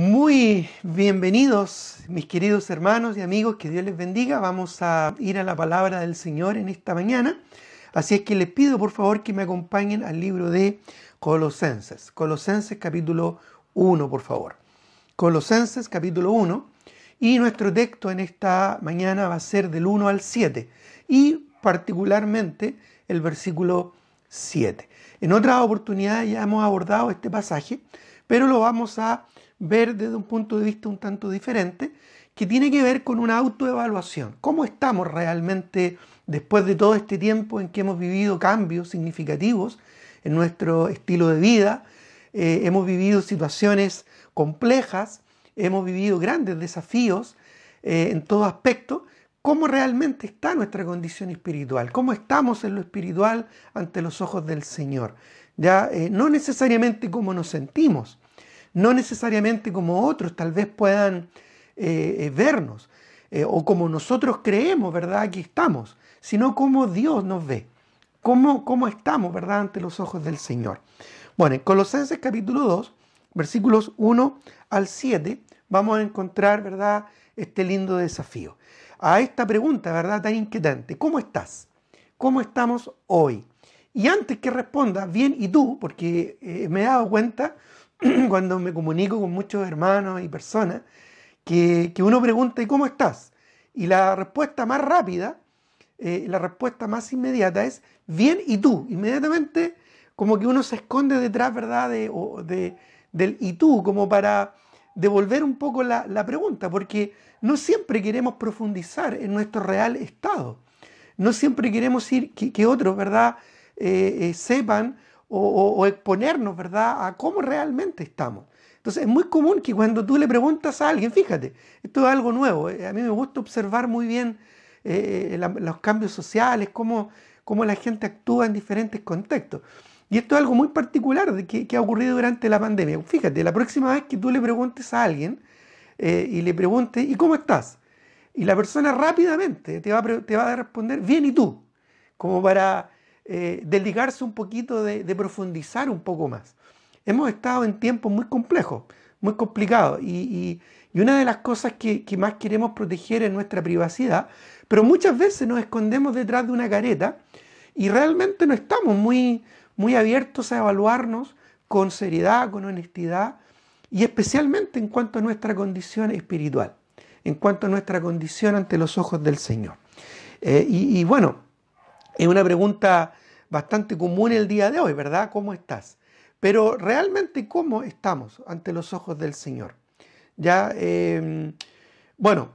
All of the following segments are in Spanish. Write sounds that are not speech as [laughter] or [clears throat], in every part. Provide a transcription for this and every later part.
Muy bienvenidos, mis queridos hermanos y amigos, que Dios les bendiga. Vamos a ir a la palabra del Señor en esta mañana. Así es que les pido por favor que me acompañen al libro de Colosenses. Colosenses capítulo 1, por favor. Colosenses capítulo 1. Y nuestro texto en esta mañana va a ser del 1 al 7. Y particularmente el versículo 7. En otras oportunidades ya hemos abordado este pasaje, pero lo vamos a ver desde un punto de vista un tanto diferente, que tiene que ver con una autoevaluación. ¿Cómo estamos realmente después de todo este tiempo en que hemos vivido cambios significativos en nuestro estilo de vida? Eh, hemos vivido situaciones complejas, hemos vivido grandes desafíos eh, en todo aspecto cómo realmente está nuestra condición espiritual, cómo estamos en lo espiritual ante los ojos del Señor. Ya eh, no necesariamente cómo nos sentimos, no necesariamente como otros tal vez puedan eh, eh, vernos eh, o como nosotros creemos, ¿verdad? Aquí estamos, sino como Dios nos ve, cómo, cómo estamos, ¿verdad? Ante los ojos del Señor. Bueno, en Colosenses capítulo 2, versículos 1 al 7, vamos a encontrar, ¿verdad? Este lindo desafío. A esta pregunta, ¿verdad? Tan inquietante, ¿cómo estás? ¿Cómo estamos hoy? Y antes que responda, bien, ¿y tú? Porque me he dado cuenta [clears throat] cuando me comunico con muchos hermanos y personas, que, uno pregunta, ¿y cómo estás? Y la respuesta más rápida, eh, la respuesta más inmediata es, bien, ¿y tú? Inmediatamente como que uno se esconde detrás, ¿verdad? De, de, del ¿y tú? Como para devolver un poco la, pregunta, porque no siempre queremos profundizar en nuestro real estado. No siempre queremos ir que, otros, ¿verdad? Eh, eh, sepan o, exponernos, ¿verdad?, a cómo realmente estamos. Entonces es muy común que cuando tú le preguntas a alguien, fíjate, esto es algo nuevo, eh, a mí me gusta observar muy bien eh, eh, los cambios sociales, cómo, la gente actúa en diferentes contextos. Y esto es algo muy particular de que, ha ocurrido durante la pandemia. Fíjate, la próxima vez que tú le preguntes a alguien y le preguntes, ¿y cómo estás? Y la persona rápidamente te va, te va a responder, bien, ¿y tú? Como para eh, desligarse un poquito, de, profundizar un poco más. Hemos estado en tiempos muy complejos, muy complicados, y, una de las cosas que, más queremos proteger es nuestra privacidad, pero muchas veces nos escondemos detrás de una careta y realmente no estamos muy, muy abiertos a evaluarnos con seriedad, con honestidad, y especialmente en cuanto a nuestra condición espiritual, en cuanto a nuestra condición ante los ojos del Señor. Eh, y bueno, es una pregunta bastante común el día de hoy, ¿verdad? ¿Cómo estás? Pero realmente, ¿cómo estamos ante los ojos del Señor? Ya, em, bueno,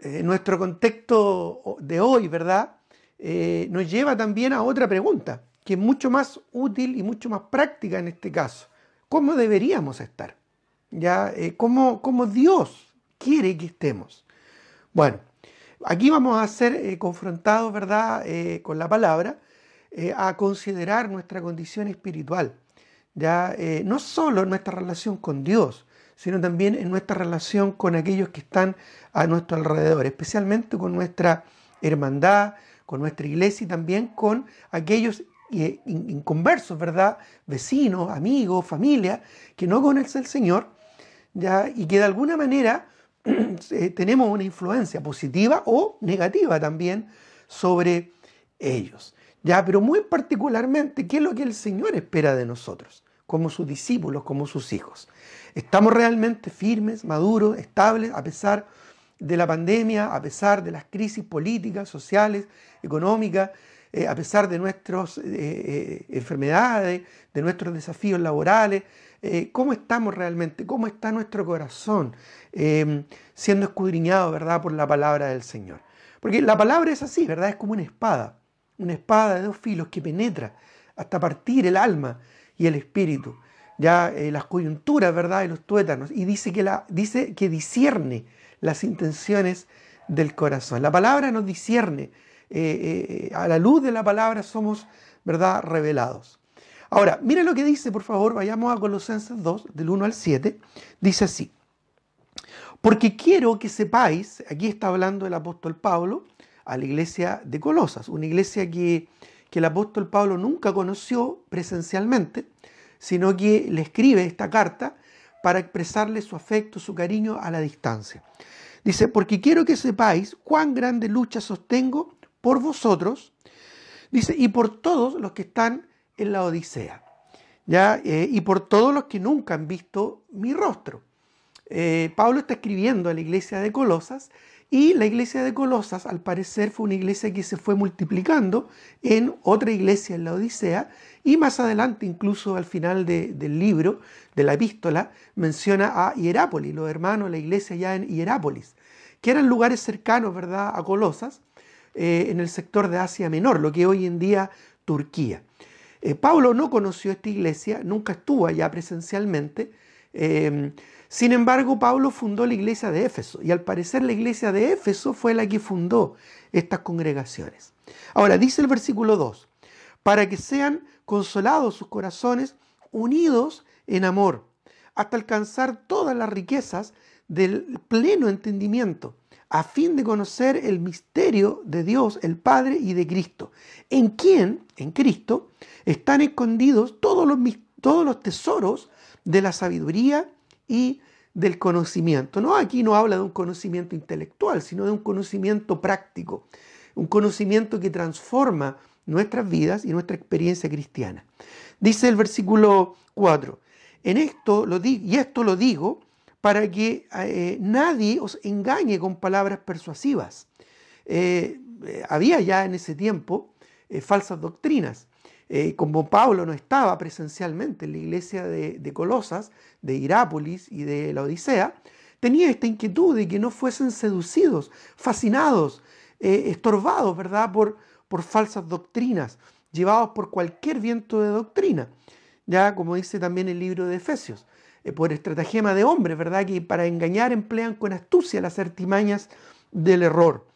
eh, nuestro contexto de hoy, ¿verdad? Eh, nos lleva también a otra pregunta, que es mucho más útil y mucho más práctica en este caso. ¿Cómo deberíamos estar? ¿Ya? Eh, ¿Cómo, ¿Cómo Dios quiere que estemos? Bueno, Aquí vamos a ser eh, confrontados, ¿verdad?, eh, con la palabra, eh, a considerar nuestra condición espiritual, ya no solo en nuestra relación con Dios, sino también en nuestra relación con aquellos que están a nuestro alrededor, especialmente con nuestra hermandad, con nuestra iglesia y también con aquellos inconversos, ¿verdad? Vecinos, amigos, familia, que no conocen al Señor, ¿ya? y que de alguna manera [clears throat] Eh, tenemos una influencia positiva o negativa también sobre ellos. Ya, pero muy particularmente, ¿qué es lo que el Señor espera de nosotros? Como sus discípulos, como sus hijos. ¿Estamos realmente firmes, maduros, estables, a pesar de la pandemia, a pesar de las crisis políticas, sociales, económicas, eh, a pesar de nuestras eh, enfermedades, de nuestros desafíos laborales, eh, cómo estamos realmente, cómo está nuestro corazón em, siendo escudriñado, ¿verdad?, por la palabra del Señor. Porque la palabra es así, ¿verdad? Es como una espada, una espada de dos filos que penetra hasta partir el alma y el espíritu, ya eh, las coyunturas, ¿verdad?, de los tuétanos, y dice que, la, dice que discierne las intenciones del corazón. La palabra nos discierne, eh, a la luz de la palabra somos, ¿verdad?, revelados. Ahora, mira lo que dice, por favor, vayamos a Colosenses 2, del 1 al 7. Dice así, porque quiero que sepáis, aquí está hablando el apóstol Pablo a la iglesia de Colosas, una iglesia que, el apóstol Pablo nunca conoció presencialmente, sino que le escribe esta carta para expresarle su afecto, su cariño a la distancia. Dice, porque quiero que sepáis cuán grande lucha sostengo por vosotros, dice, y por todos los que están en la Odisea. ¿ya? Eh, y por todos los que nunca han visto mi rostro. Eh, Pablo está escribiendo a la iglesia de Colosas y la iglesia de Colosas al parecer fue una iglesia que se fue multiplicando en otra iglesia en la Odisea y más adelante incluso al final del libro, de la epístola, menciona a Hierápolis, los hermanos, la iglesia ya en Hierápolis, que eran lugares cercanos ¿verdad? a Colosas eh, en el sector de Asia Menor, lo que hoy en día Turquía. Eh, Pablo no conoció esta iglesia, nunca estuvo allá presencialmente. Em, sin embargo, Pablo fundó la iglesia de Éfeso y al parecer la iglesia de Éfeso fue la que fundó estas congregaciones. Ahora, dice el versículo 2, para que sean consolados sus corazones, unidos en amor, hasta alcanzar todas las riquezas del pleno entendimiento a fin de conocer el misterio de Dios el Padre y de Cristo, en quien, en Cristo, están escondidos todos los, todos los tesoros de la sabiduría y del conocimiento. No, aquí no habla de un conocimiento intelectual, sino de un conocimiento práctico, un conocimiento que transforma nuestras vidas y nuestra experiencia cristiana. Dice el versículo 4, en esto lo y esto lo digo para que eh, nadie os engañe con palabras persuasivas. Eh, eh, había ya en ese tiempo falsas doctrinas. como Pablo no estaba presencialmente en la iglesia de, Colosas, de Irápolis y de la Odisea, tenía esta inquietud de que no fuesen seducidos, fascinados, estorbados, ¿verdad?, por, por falsas doctrinas, llevados por cualquier viento de doctrina, ya como dice también el libro de Efesios. Eh, por estratagema de hombres, ¿verdad? Que para engañar emplean con astucia las artimañas del error.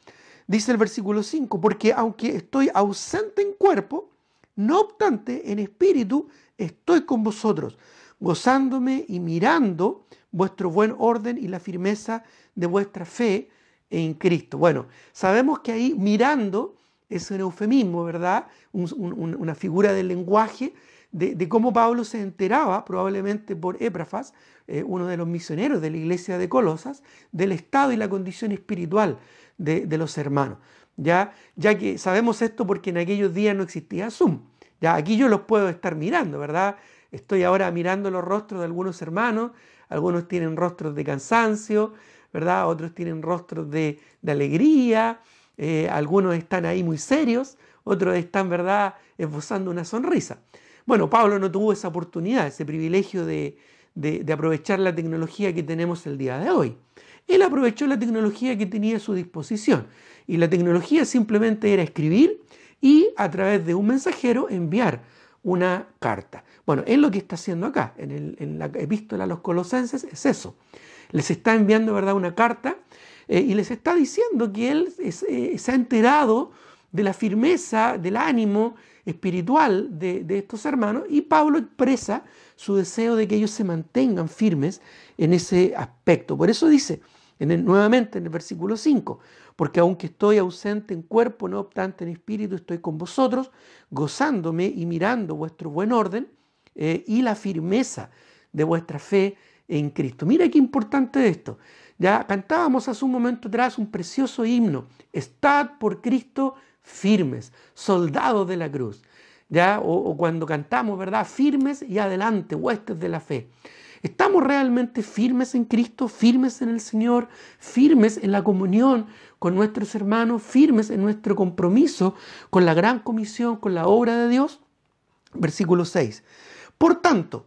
Dice el versículo 5, porque aunque estoy ausente en cuerpo, no obstante en espíritu estoy con vosotros, gozándome y mirando vuestro buen orden y la firmeza de vuestra fe en Cristo. Bueno, sabemos que ahí mirando es un eufemismo, ¿verdad? una figura del lenguaje de, cómo Pablo se enteraba, probablemente por Éprafas, eh, uno de los misioneros de la iglesia de Colosas, del estado y la condición espiritual de, los hermanos. ¿ya? ya que sabemos esto porque en aquellos días no existía Zoom. Ya aquí yo los puedo estar mirando, ¿verdad? Estoy ahora mirando los rostros de algunos hermanos, algunos tienen rostros de cansancio, ¿verdad? Otros tienen rostros de, alegría, eh, algunos están ahí muy serios, otros están, ¿verdad?, esbozando una sonrisa. Bueno, Pablo no tuvo esa oportunidad, ese privilegio de, aprovechar la tecnología que tenemos el día de hoy. Él aprovechó la tecnología que tenía a su disposición y la tecnología simplemente era escribir y a través de un mensajero enviar una carta. Bueno, es lo que está haciendo acá, en, la epístola a los colosenses es eso. Les está enviando, ¿verdad?, una carta eh, y les está diciendo que él eh, se ha enterado de la firmeza, del ánimo espiritual de, estos hermanos y Pablo expresa su deseo de que ellos se mantengan firmes en ese aspecto. Por eso dice en nuevamente en el versículo 5, porque aunque estoy ausente en cuerpo, no obstante en espíritu estoy con vosotros, gozándome y mirando vuestro buen orden eh, y la firmeza de vuestra fe en Cristo. Mira qué importante esto. Ya cantábamos hace un momento atrás un precioso himno, Estad por Cristo firmes, soldados de la cruz. ¿ya? O, cuando cantamos, ¿verdad? Firmes y adelante, huestes de la fe. ¿Estamos realmente firmes en Cristo, firmes en el Señor, firmes en la comunión con nuestros hermanos, firmes en nuestro compromiso con la gran comisión, con la obra de Dios? Versículo 6. Por tanto,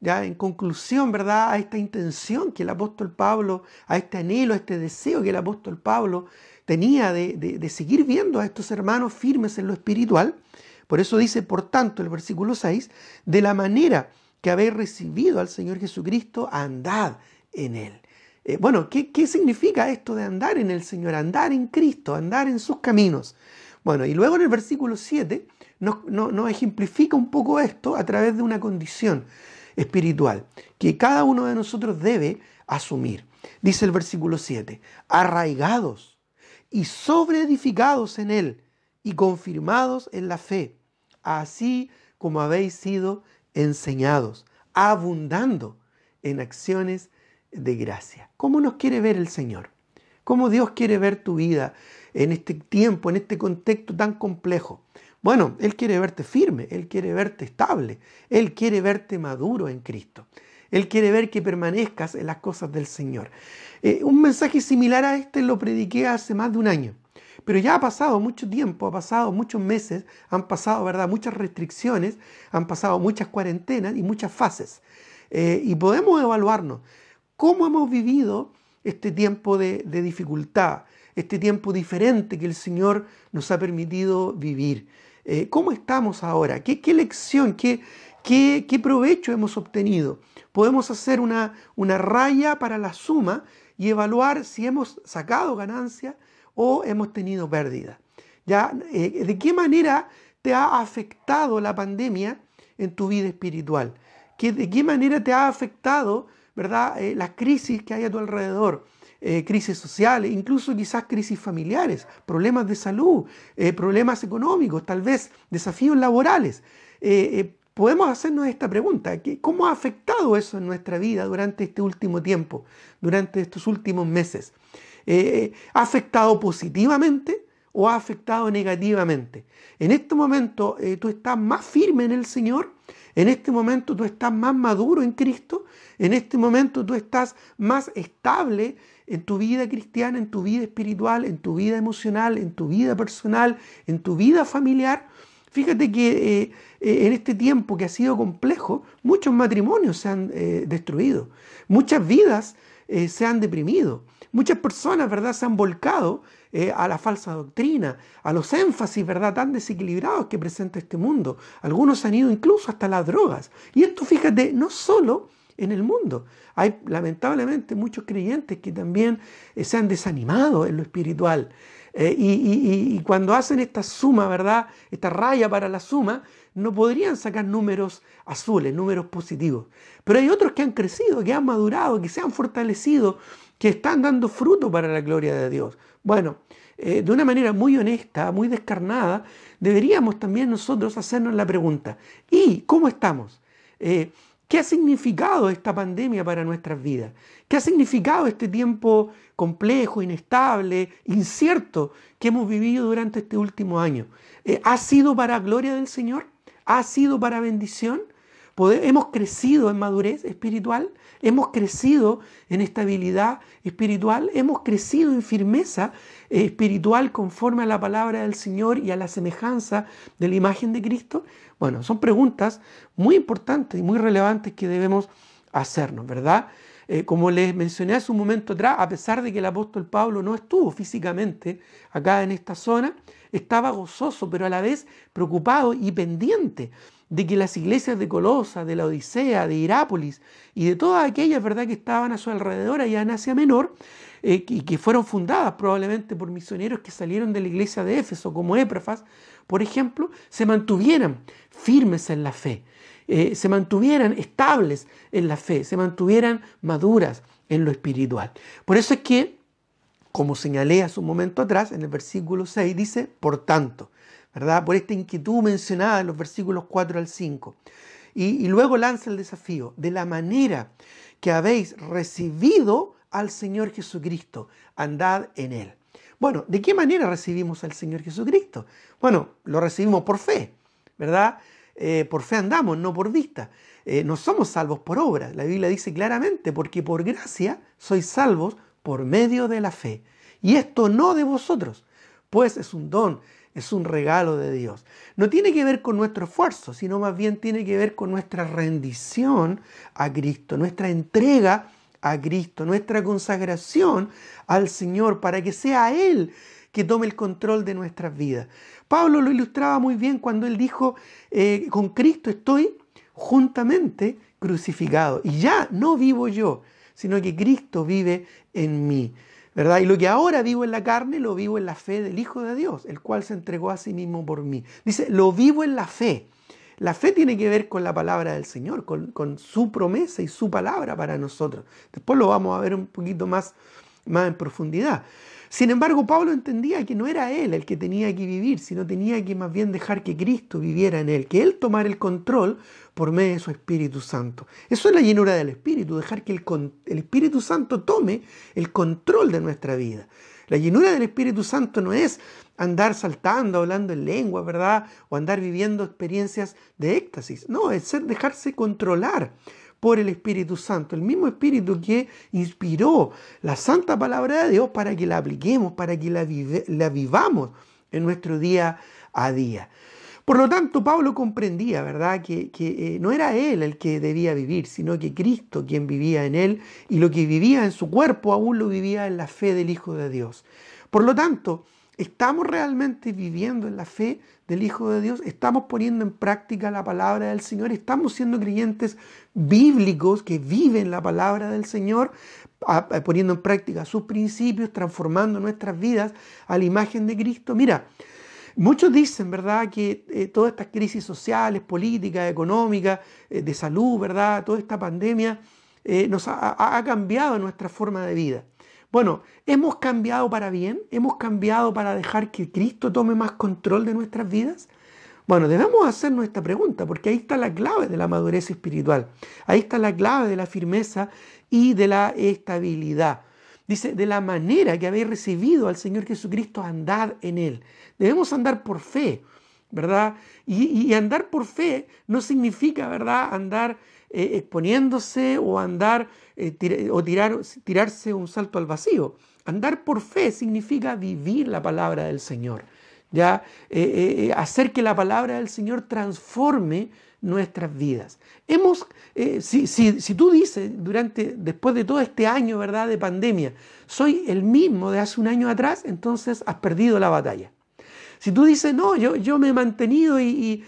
ya en conclusión, ¿verdad? A esta intención que el apóstol Pablo, a este anhelo, a este deseo que el apóstol Pablo tenía de, seguir viendo a estos hermanos firmes en lo espiritual. Por eso dice, por tanto, el versículo 6, de la manera que habéis recibido al Señor Jesucristo, andad en Él. Eh, bueno, ¿qué, significa esto de andar en el Señor? Andar en Cristo, andar en sus caminos. Bueno, y luego en el versículo 7 nos, nos ejemplifica un poco esto a través de una condición espiritual que cada uno de nosotros debe asumir. Dice el versículo 7, arraigados y sobreedificados en él y confirmados en la fe, así como habéis sido enseñados, abundando en acciones de gracia. ¿Cómo nos quiere ver el Señor? ¿Cómo Dios quiere ver tu vida en este tiempo, en este contexto tan complejo? Bueno, Él quiere verte firme, Él quiere verte estable, Él quiere verte maduro en Cristo. Él quiere ver que permanezcas en las cosas del Señor. Eh, un mensaje similar a este lo prediqué hace más de un año. Pero ya ha pasado mucho tiempo, ha pasado muchos meses, han pasado, ¿verdad?, muchas restricciones, han pasado muchas cuarentenas y muchas fases. Eh, y podemos evaluarnos cómo hemos vivido este tiempo de, dificultad, este tiempo diferente que el Señor nos ha permitido vivir. Eh, ¿Cómo estamos ahora? ¿Qué, qué lección, qué, ¿Qué, provecho hemos obtenido? Podemos hacer una, una raya para la suma y evaluar si hemos sacado ganancia o hemos tenido pérdida. ¿Ya? Eh, ¿De qué manera te ha afectado la pandemia en tu vida espiritual? ¿De qué manera te ha afectado ¿verdad? Eh, las crisis que hay a tu alrededor? Eh, crisis sociales, incluso quizás crisis familiares, problemas de salud, problemas económicos, tal vez desafíos laborales podemos hacernos esta pregunta, ¿cómo ha afectado eso en nuestra vida durante este último tiempo, durante estos últimos meses? Eh, ¿Ha afectado positivamente o ha afectado negativamente? En este momento eh, tú estás más firme en el Señor, en este momento tú estás más maduro en Cristo, en este momento tú estás más estable en tu vida cristiana, en tu vida espiritual, en tu vida emocional, en tu vida personal, en tu vida familiar. Fíjate que eh, eh, en este tiempo que ha sido complejo, muchos matrimonios se han eh, destruido, muchas vidas se han deprimido, muchas personas, ¿verdad?, se han volcado a la falsa doctrina, a los énfasis, ¿verdad?, tan desequilibrados que presenta este mundo. Algunos han ido incluso hasta las drogas. Y esto, fíjate, no solo en el mundo. Hay lamentablemente muchos creyentes que también eh, se han desanimado en lo espiritual. Eh, y, cuando hacen esta suma, ¿verdad? Esta raya para la suma, no podrían sacar números azules, números positivos. Pero hay otros que han crecido, que han madurado, que se han fortalecido, que están dando fruto para la gloria de Dios. Bueno, eh, de una manera muy honesta, muy descarnada, deberíamos también nosotros hacernos la pregunta, ¿y cómo estamos? ¿Qué ha significado esta pandemia para nuestras vidas? ¿Qué ha significado este tiempo complejo, inestable, incierto que hemos vivido durante este último año? Eh, ¿Ha sido para gloria del Señor? ¿Ha sido para bendición? hemos crecido en madurez espiritual, hemos crecido en estabilidad espiritual, hemos crecido en firmeza eh, espiritual conforme a la palabra del Señor y a la semejanza de la imagen de Cristo. Bueno, son preguntas muy importantes y muy relevantes que debemos hacernos, ¿verdad? Eh, como les mencioné hace un momento atrás, a pesar de que el apóstol Pablo no estuvo físicamente acá en esta zona, estaba gozoso, pero a la vez preocupado y pendiente de que las iglesias de Colosa, de la Odisea, de Irápolis y de todas aquellas ¿verdad? que estaban a su alrededor allá en Asia Menor eh, y que, que, fueron fundadas probablemente por misioneros que salieron de la iglesia de Éfeso, como Éprafas, por ejemplo, se mantuvieran firmes en la fe, eh, se mantuvieran estables en la fe, se mantuvieran maduras en lo espiritual. Por eso es que, como señalé hace un momento atrás, en el versículo 6 dice, por tanto, ¿verdad? Por esta inquietud mencionada en los versículos 4 al 5. Y, y luego lanza el desafío, de la manera que habéis recibido al Señor Jesucristo, andad en Él. Bueno, ¿de qué manera recibimos al Señor Jesucristo? Bueno, lo recibimos por fe. ¿verdad? Eh, por fe andamos, no por vista. Eh, no somos salvos por obra. La Biblia dice claramente, porque por gracia sois salvos por medio de la fe. Y esto no de vosotros, pues es un don, es un regalo de Dios. No tiene que ver con nuestro esfuerzo, sino más bien tiene que ver con nuestra rendición a Cristo, nuestra entrega a Cristo, nuestra consagración al Señor para que sea Él que tome el control de nuestras vidas. Pablo lo ilustraba muy bien cuando él dijo, eh, con Cristo estoy juntamente crucificado. Y ya no vivo yo, sino que Cristo vive en mí. ¿verdad? Y lo que ahora vivo en la carne, lo vivo en la fe del Hijo de Dios, el cual se entregó a sí mismo por mí. Dice, lo vivo en la fe. La fe tiene que ver con la palabra del Señor, con, su promesa y su palabra para nosotros. Después lo vamos a ver un poquito más, más en profundidad. Sin embargo, Pablo entendía que no era él el que tenía que vivir, sino tenía que más bien dejar que Cristo viviera en él, que él tomara el control por medio de su Espíritu Santo. Eso es la llenura del Espíritu, dejar que el, Espíritu Santo tome el control de nuestra vida. La llenura del Espíritu Santo no es andar saltando, hablando en lengua, ¿verdad? O andar viviendo experiencias de éxtasis. No, es ser dejarse controlar por el Espíritu Santo, el mismo Espíritu que inspiró la santa palabra de Dios para que la apliquemos, para que la, vivamos en nuestro día a día. Por lo tanto, Pablo comprendía, ¿verdad?, que, eh, no era él el que debía vivir, sino que Cristo quien vivía en él y lo que vivía en su cuerpo aún lo vivía en la fe del Hijo de Dios. Por lo tanto, estamos realmente viviendo en la fe del Hijo de Dios, estamos poniendo en práctica la palabra del Señor, estamos siendo creyentes bíblicos que viven la palabra del Señor, poniendo en práctica sus principios, transformando nuestras vidas a la imagen de Cristo. Mira, Muchos dicen, ¿verdad?, que eh, todas estas crisis sociales, políticas, económicas, eh, de salud, ¿verdad?, toda esta pandemia eh, nos ha, cambiado nuestra forma de vida. Bueno, ¿hemos cambiado para bien? ¿Hemos cambiado para dejar que Cristo tome más control de nuestras vidas? Bueno, debemos hacernos esta pregunta porque ahí está la clave de la madurez espiritual, ahí está la clave de la firmeza y de la estabilidad. Dice, de la manera que habéis recibido al Señor Jesucristo, andad en Él. Debemos andar por fe, ¿verdad? Y, y andar por fe no significa, ¿verdad?, andar eh, exponiéndose o andar eh, o tirar, tirarse un salto al vacío. Andar por fe significa vivir la palabra del Señor, ya eh, hacer que la palabra del Señor transforme nuestras vidas. Hemos, si, si, tú dices durante, después de todo este año, ¿verdad?, de pandemia, soy el mismo de hace un año atrás, entonces has perdido la batalla. Si tú dices, no, yo, yo me he mantenido y,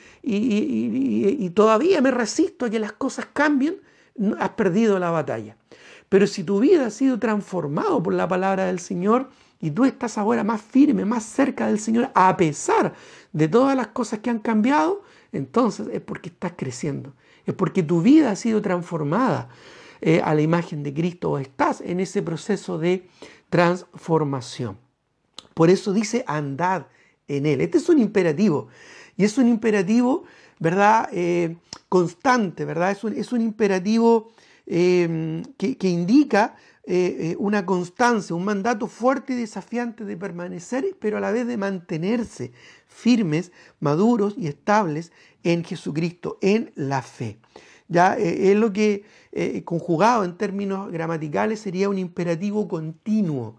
todavía me resisto a que las cosas cambien, has perdido la batalla. Pero si tu vida ha sido transformada por la palabra del Señor y tú estás ahora más firme, más cerca del Señor, a pesar de todas las cosas que han cambiado, entonces es porque estás creciendo, es porque tu vida ha sido transformada eh, a la imagen de Cristo o estás en ese proceso de transformación. Por eso dice, andad en Él. Este es un imperativo. Y es un imperativo, ¿verdad? Eh, constante, ¿verdad? Es un, imperativo eh, que, indica eh, una constancia, un mandato fuerte y desafiante de permanecer, pero a la vez de mantenerse firmes, maduros y estables en Jesucristo, en la fe. Ya es lo que conjugado en términos gramaticales sería un imperativo continuo,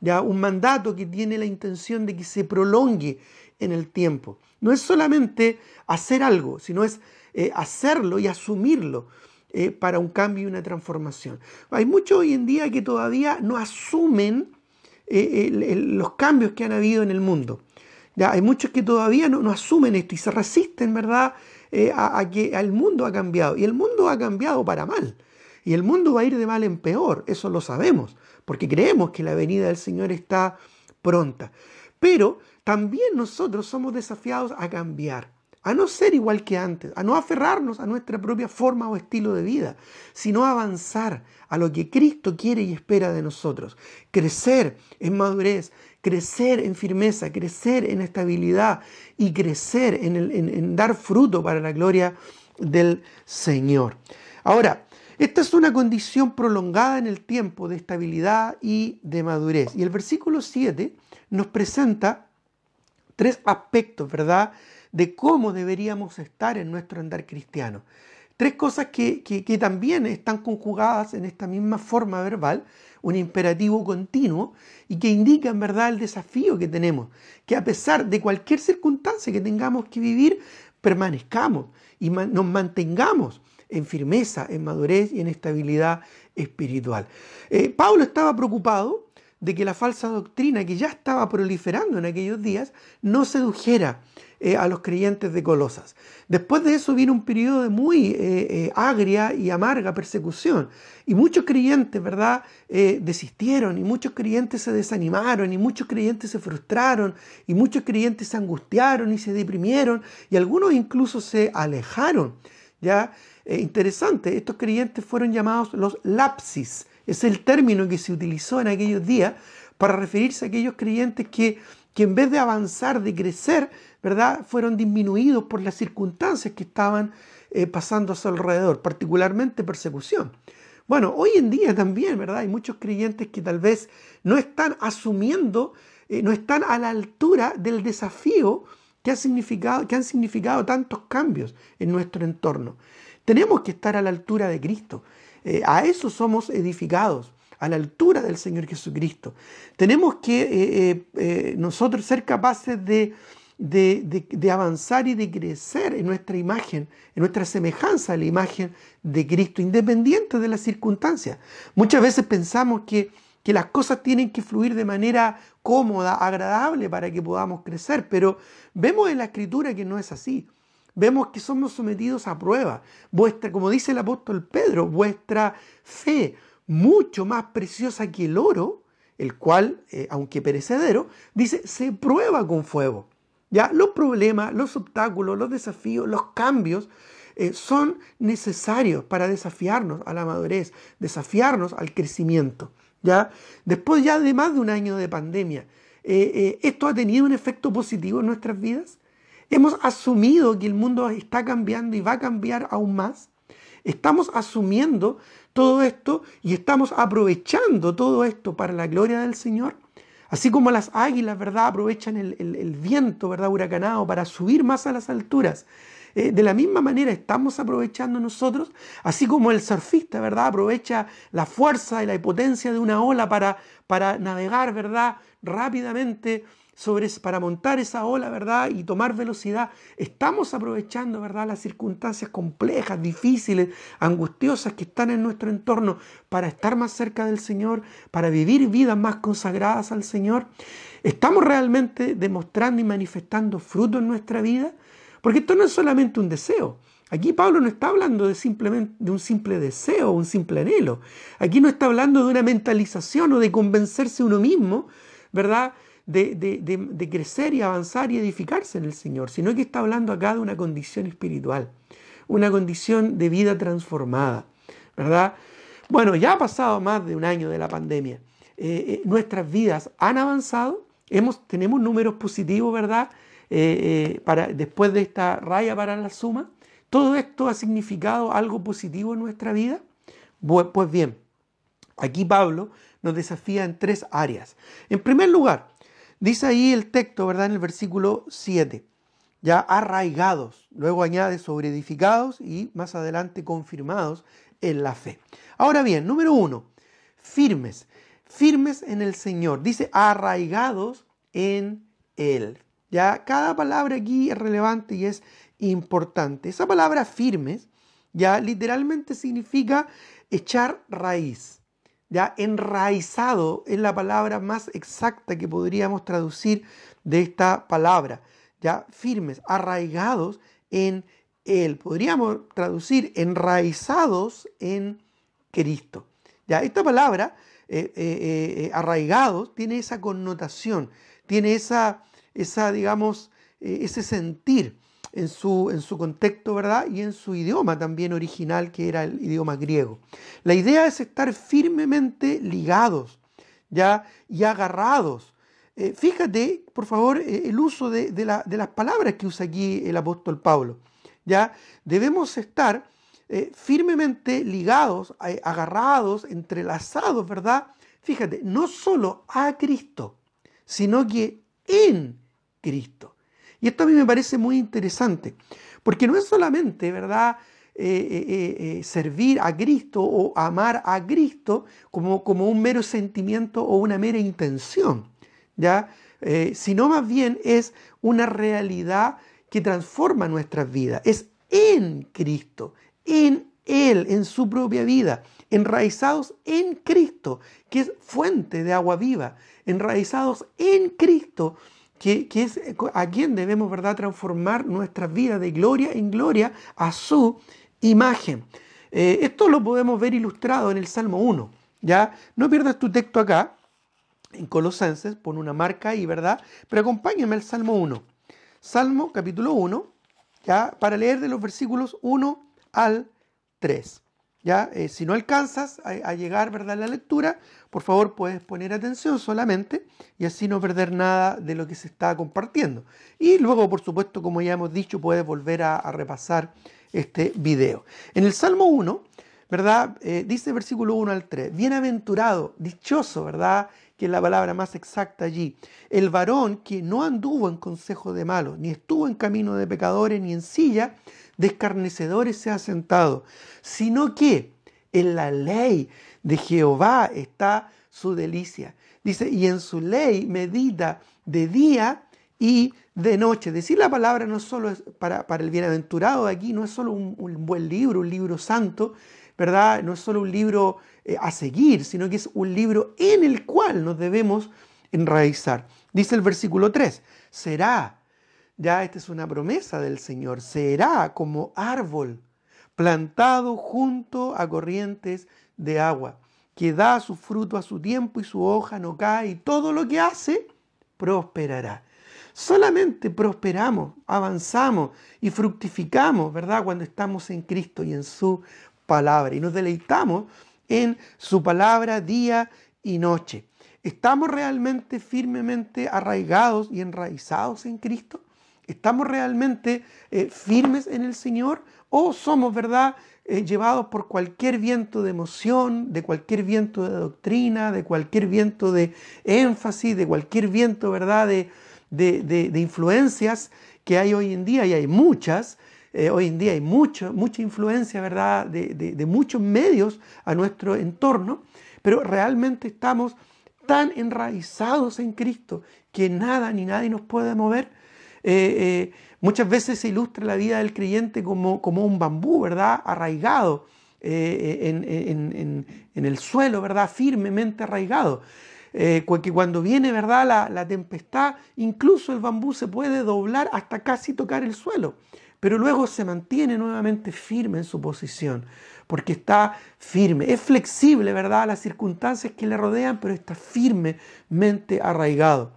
ya un mandato que tiene la intención de que se prolongue en el tiempo. No es solamente hacer algo, sino es eh, hacerlo y asumirlo eh, para un cambio y una transformación. Hay muchos hoy en día que todavía no asumen eh, los cambios que han habido en el mundo. hay muchos que todavía no, asumen esto y se resisten, ¿verdad?, a, que el mundo ha cambiado. Y el mundo ha cambiado para mal. Y el mundo va a ir de mal en peor, eso lo sabemos porque creemos que la venida del Señor está pronta. Pero también nosotros somos desafiados a cambiar, a no ser igual que antes, a no aferrarnos a nuestra propia forma o estilo de vida, sino a avanzar a lo que Cristo quiere y espera de nosotros, crecer en madurez, crecer en firmeza, crecer en estabilidad y crecer en, en dar fruto para la gloria del Señor. Ahora, esta es una condición prolongada en el tiempo de estabilidad y de madurez. Y el versículo 7 nos presenta tres aspectos, ¿verdad?, de cómo deberíamos estar en nuestro andar cristiano. Tres cosas que, también están conjugadas en esta misma forma verbal, un imperativo continuo, y que indican, ¿verdad?, el desafío que tenemos, que a pesar de cualquier circunstancia que tengamos que vivir, permanezcamos y nos mantengamos en firmeza, en madurez y en estabilidad espiritual. Eh, Pablo estaba preocupado de que la falsa doctrina que ya estaba proliferando en aquellos días no sedujera eh, a los creyentes de Colosas. Después de eso vino un periodo de muy eh, agria y amarga persecución y muchos creyentes, ¿verdad?, desistieron y muchos creyentes se desanimaron y muchos creyentes se frustraron y muchos creyentes se angustiaron y se deprimieron y algunos incluso se alejaron, ¿ya? Eh, interesante, estos creyentes fueron llamados los lapsis. Es el término que se utilizó en aquellos días para referirse a aquellos creyentes que, que en vez de avanzar, de crecer, ¿verdad? fueron disminuidos por las circunstancias que estaban eh, pasando a su alrededor, particularmente persecución. Bueno, hoy en día también, ¿verdad? Hay muchos creyentes que tal vez no están asumiendo, eh, no están a la altura del desafío que han significado tantos cambios en nuestro entorno. Tenemos que estar a la altura de Cristo. Eh, a eso somos edificados, a la altura del Señor Jesucristo. Tenemos que eh, eh, nosotros ser capaces de, avanzar y de crecer en nuestra imagen, en nuestra semejanza a la imagen de Cristo, independiente de las circunstancias. Muchas veces pensamos que las cosas tienen que fluir de manera cómoda, agradable para que podamos crecer, pero vemos en la escritura que no es así vemos que somos sometidos a prueba. Vuestra, como dice el apóstol Pedro, vuestra fe, mucho más preciosa que el oro, el cual, eh, aunque perecedero, dice, se prueba con fuego. ¿Ya? Los problemas, los obstáculos, los desafíos, los cambios eh, son necesarios para desafiarnos a la madurez, desafiarnos al crecimiento. ¿ya? Después ya de más de un año de pandemia, eh, ¿esto ha tenido un efecto positivo en nuestras vidas? Hemos asumido que el mundo está cambiando y va a cambiar aún más. Estamos asumiendo todo esto y estamos aprovechando todo esto para la gloria del Señor. Así como las águilas, ¿verdad? Aprovechan el, viento, ¿verdad? Huracanado para subir más a las alturas. Eh, de la misma manera estamos aprovechando nosotros, así como el surfista, ¿verdad? Aprovecha la fuerza y la potencia de una ola para, para navegar, ¿verdad? Rápidamente para montar esa ola, ¿verdad? Y tomar velocidad. Estamos aprovechando, ¿verdad? Las circunstancias complejas, difíciles, angustiosas que están en nuestro entorno para estar más cerca del Señor, para vivir vidas más consagradas al Señor. Estamos realmente demostrando y manifestando fruto en nuestra vida, porque esto no es solamente un deseo. Aquí Pablo no está hablando de, simplemente, de un simple deseo, un simple anhelo. Aquí no está hablando de una mentalización o de convencerse uno mismo, ¿verdad? de, crecer y avanzar y edificarse en el Señor, sino que está hablando acá de una condición espiritual, una condición de vida transformada, ¿verdad? Bueno, ya ha pasado más de un año de la pandemia. Eh, eh, nuestras vidas han avanzado, hemos, tenemos números positivos, ¿verdad? Eh, para, después de esta raya para la suma, todo esto ha significado algo positivo en nuestra vida. Pues bien, aquí Pablo nos desafía en tres áreas. En primer lugar, Dice ahí el texto, ¿verdad? En el versículo 7, ya arraigados, luego añade sobre edificados y más adelante confirmados en la fe. Ahora bien, número uno, firmes, firmes en el Señor. Dice arraigados en Él. Ya cada palabra aquí es relevante y es importante. Esa palabra firmes ya literalmente significa echar raíz, ya enraizado es la palabra más exacta que podríamos traducir de esta palabra, ya firmes, arraigados en él. Podríamos traducir enraizados en Cristo. Ya esta palabra eh, eh, eh, arraigados tiene esa connotación, tiene esa, esa digamos, ese sentir en su, en su contexto, ¿verdad? Y en su idioma también original, que era el idioma griego. La idea es estar firmemente ligados, ¿ya? Y agarrados. Eh, fíjate, por favor, eh, el uso de, las palabras que usa aquí el apóstol Pablo, ¿ya? Debemos estar eh, firmemente ligados, agarrados, entrelazados, ¿verdad? Fíjate, no solo a Cristo, sino que en Cristo. Y esto a mí me parece muy interesante, porque no es solamente, ¿verdad? Eh, eh, eh, servir a Cristo o amar a Cristo como, como un mero sentimiento o una mera intención, ¿ya? sino más bien es una realidad que transforma nuestras vidas, es en Cristo, en Él, en su propia vida, enraizados en Cristo, que es fuente de agua viva, enraizados en Cristo, eh, a quien debemos ¿verdad? transformar nuestras vidas de gloria en gloria a su imagen. Eh, esto lo podemos ver ilustrado en el Salmo 1. ¿ya? No pierdas tu texto acá, en Colosenses, pon una marca ahí, ¿verdad? Pero acompáñame al Salmo 1. Salmo capítulo 1, ¿ya? para leer de los versículos 1 al 3. ¿ya? Eh, si no alcanzas a, llegar ¿verdad? a la lectura, por favor puedes poner atención solamente y así no perder nada de lo que se está compartiendo. Y luego, por supuesto, como ya hemos dicho, puedes volver a, repasar este video. En el Salmo 1, ¿verdad? Eh, dice versículo 1 al 3, bienaventurado, dichoso, ¿verdad? que es la palabra más exacta allí. El varón que no anduvo en consejo de malos, ni estuvo en camino de pecadores, ni en silla de escarnecedores se ha sentado, sino que en la ley de Jehová está su delicia. Dice, y en su ley medita de día y de noche. Decir la palabra no solo es para, el bienaventurado de aquí, no es solo un buen libro, un libro santo, ¿verdad? No es solo un libro eh, a seguir, sino que es un libro en el cual nos debemos enraizar. Dice el versículo 3, será, ya esta es una promesa del Señor, será como árbol plantado junto a corrientes de agua, que da su fruto a su tiempo y su hoja no cae, y todo lo que hace prosperará. Solamente prosperamos, avanzamos y fructificamos, ¿verdad? Cuando estamos en Cristo y en su palabra y nos deleitamos en su palabra día y noche. ¿Estamos realmente firmemente arraigados y enraizados en Cristo? ¿Estamos realmente eh, firmes en el Señor? ¿O somos, verdad, eh, llevados por cualquier viento de emoción, de cualquier viento de doctrina, de cualquier viento de énfasis, de cualquier viento, verdad, de, de influencias que hay hoy en día y hay muchas? Eh, hoy en día hay mucha influencia ¿verdad? De, de, muchos medios a nuestro entorno, pero realmente estamos tan enraizados en Cristo que nada ni nadie nos puede mover. Eh, eh, muchas veces se ilustra la vida del creyente como, un bambú, ¿verdad? Arraigado en, en, el suelo, ¿verdad? Firmemente arraigado. que cuando viene, ¿verdad? la tempestad, incluso el bambú se puede doblar hasta casi tocar el suelo pero luego se mantiene nuevamente firme en su posición, porque está firme, es flexible, ¿verdad?, a las circunstancias que le rodean, pero está firmemente arraigado.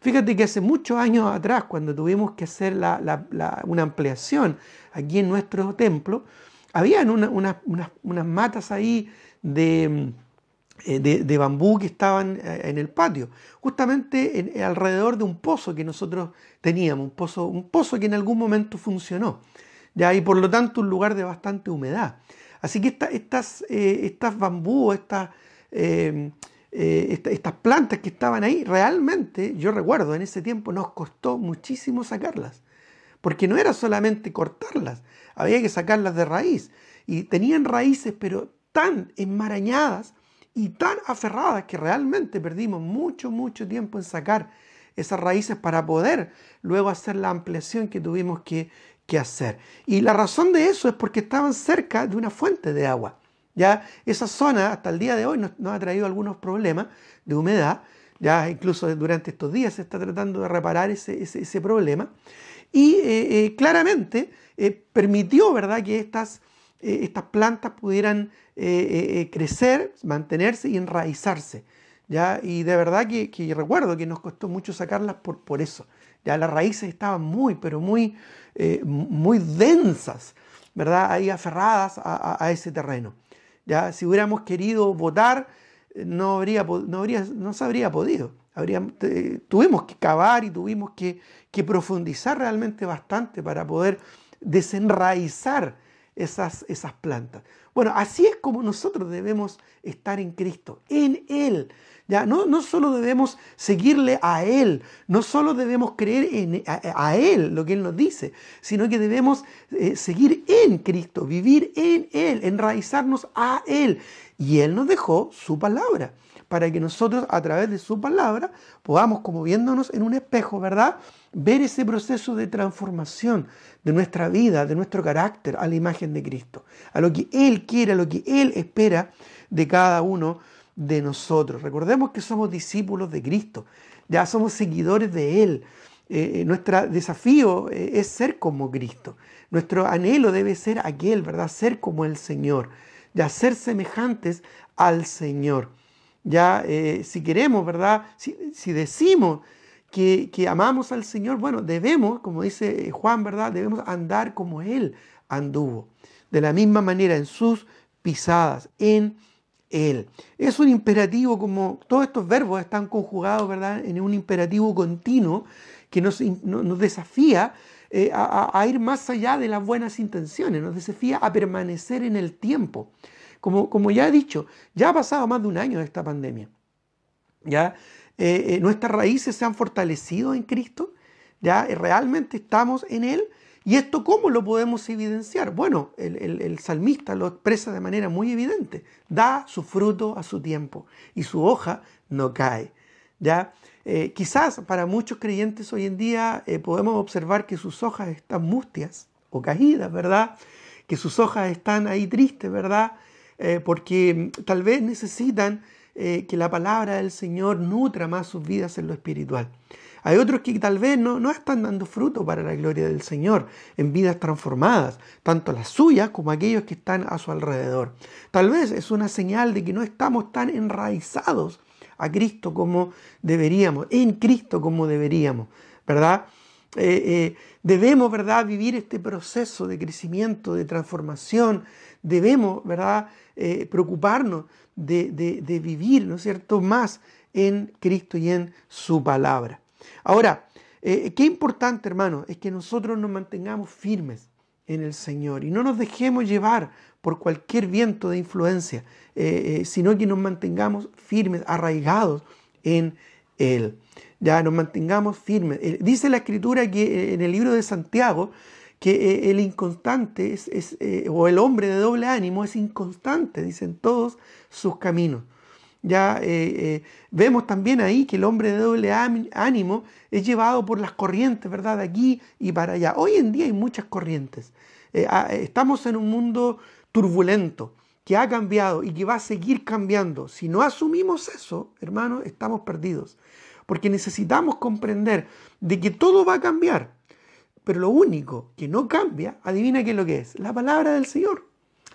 Fíjate que hace muchos años atrás, cuando tuvimos que hacer una ampliación aquí en nuestro templo, habían unas matas ahí de eh, de, bambú que estaban eh, en el patio, justamente eh, alrededor de un pozo que nosotros teníamos, un pozo, un pozo que en algún momento funcionó, ¿ya? y por lo tanto un lugar de bastante humedad. Así que estas, estas bambú, estas, em, estas plantas que estaban ahí, realmente, yo recuerdo, en ese tiempo nos costó muchísimo sacarlas, porque no era solamente cortarlas, había que sacarlas de raíz, y tenían raíces, pero tan enmarañadas, y tan aferradas que realmente perdimos mucho, mucho tiempo en sacar esas raíces para poder luego hacer la ampliación que tuvimos que, hacer. Y la razón de eso es porque estaban cerca de una fuente de agua. Ya esa zona hasta el día de hoy nos, ha traído algunos problemas de humedad. Ya incluso durante estos días se está tratando de reparar ese, problema. Y eh, eh, claramente eh, permitió ¿verdad? que estas eh, estas plantas pudieran eh, eh, crecer, mantenerse y enraizarse. ¿ya? Y de verdad que, recuerdo que nos costó mucho sacarlas por, eso. Ya las raíces estaban muy, pero muy, muy densas, ¿verdad? Ahí aferradas a, ese terreno. ¿ya? Si hubiéramos querido votar, no, habría, no, se habría podido. tuvimos que cavar y tuvimos que, que, profundizar realmente bastante para poder desenraizar esas, plantas. Bueno, así es como nosotros debemos estar en Cristo, en Él. ¿ya? No, no solo debemos seguirle a Él, no solo debemos creer en, a, Él, lo que Él nos dice, sino que debemos eh, seguir en Cristo, vivir en Él, enraizarnos a Él. Y Él nos dejó su palabra para que nosotros a través de su palabra podamos, como viéndonos en un espejo, ¿verdad? Ver ese proceso de transformación de nuestra vida, de nuestro carácter, a la imagen de Cristo, a lo que Él quiere, a lo que Él espera de cada uno de nosotros. Recordemos que somos discípulos de Cristo, ya somos seguidores de Él. Eh, eh, nuestro desafío eh, es ser como Cristo. Nuestro anhelo debe ser aquel, ¿verdad? Ser como el Señor, de ser semejantes al Señor ya eh, si queremos, ¿verdad? Si, decimos que, amamos al Señor, bueno, debemos, como dice eh, Juan, ¿verdad? Debemos andar como Él anduvo, de la misma manera, en sus pisadas, en Él. Es un imperativo, como todos estos verbos están conjugados, ¿verdad? En un imperativo continuo que nos, desafía eh, a, a ir más allá de las buenas intenciones, nos desafía a permanecer en el tiempo como, ya he dicho, ya ha pasado más de un año de esta pandemia. Ya eh, eh, nuestras raíces se han fortalecido en Cristo, ya eh, realmente estamos en Él. ¿Y esto cómo lo podemos evidenciar? Bueno, el, salmista lo expresa de manera muy evidente. Da su fruto a su tiempo y su hoja no cae. ¿ya? quizás para muchos creyentes hoy en día podemos observar que sus hojas están mustias o caídas, ¿verdad? Que sus hojas están ahí tristes, ¿verdad? Eh, porque mm, tal vez necesitan eh, que la palabra del Señor nutra más sus vidas en lo espiritual. Hay otros que tal vez no, no, están dando fruto para la gloria del Señor en vidas transformadas, tanto las suyas como aquellos que están a su alrededor. Tal vez es una señal de que no estamos tan enraizados a Cristo como deberíamos, en Cristo como deberíamos, ¿verdad? Eh, debemos, ¿verdad?, vivir este proceso de crecimiento, de transformación, debemos, ¿verdad?, eh, preocuparnos de, vivir, ¿no es cierto?, más en Cristo y en su palabra. Ahora, eh, qué importante, hermano, es que nosotros nos mantengamos firmes en el Señor y no nos dejemos llevar por cualquier viento de influencia, eh, sino que nos mantengamos firmes, arraigados en Él. Ya nos mantengamos firmes. Dice la escritura que en el libro de Santiago, que eh, el inconstante es, eh, o el hombre de doble ánimo es inconstante, dicen todos sus caminos. Ya eh, vemos también ahí que el hombre de doble ánimo es llevado por las corrientes, ¿verdad? De aquí y para allá. Hoy en día hay muchas corrientes. Ah, estamos en un mundo turbulento que ha cambiado y que va a seguir cambiando. Si no asumimos eso, hermanos, estamos perdidos. Porque necesitamos comprender de que todo va a cambiar. Pero lo único que no cambia, adivina qué es lo que es, la palabra del Señor.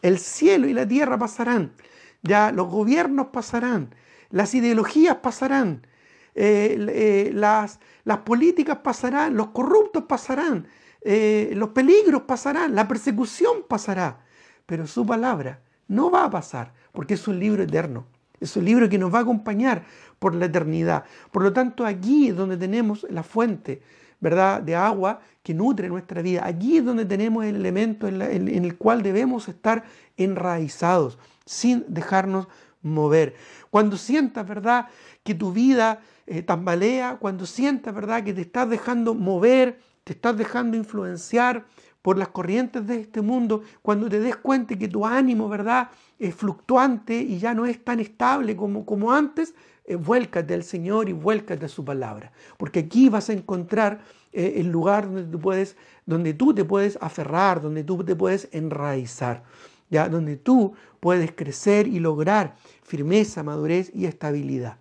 El cielo y la tierra pasarán, ya los gobiernos pasarán, las ideologías pasarán, eh, eh, las, políticas pasarán, los corruptos pasarán, eh, los peligros pasarán, la persecución pasará, pero su palabra no va a pasar, porque es un libro eterno, es un libro que nos va a acompañar por la eternidad. Por lo tanto, aquí es donde tenemos la fuente ¿verdad? de agua que nutre nuestra vida. Allí es donde tenemos el elemento en, el cual debemos estar enraizados, sin dejarnos mover. Cuando sientas, ¿verdad?, que tu vida eh, tambalea, cuando sientas, ¿verdad?, que te estás dejando mover, te estás dejando influenciar por las corrientes de este mundo, cuando te des cuenta que tu ánimo, ¿verdad?, es fluctuante y ya no es tan estable como antes, eh, vuélcate al Señor y vuélcate a su palabra, porque aquí vas a encontrar eh, el lugar donde tú, puedes, donde tú te puedes aferrar, donde tú te puedes enraizar, ¿ya? donde tú puedes crecer y lograr firmeza, madurez y estabilidad.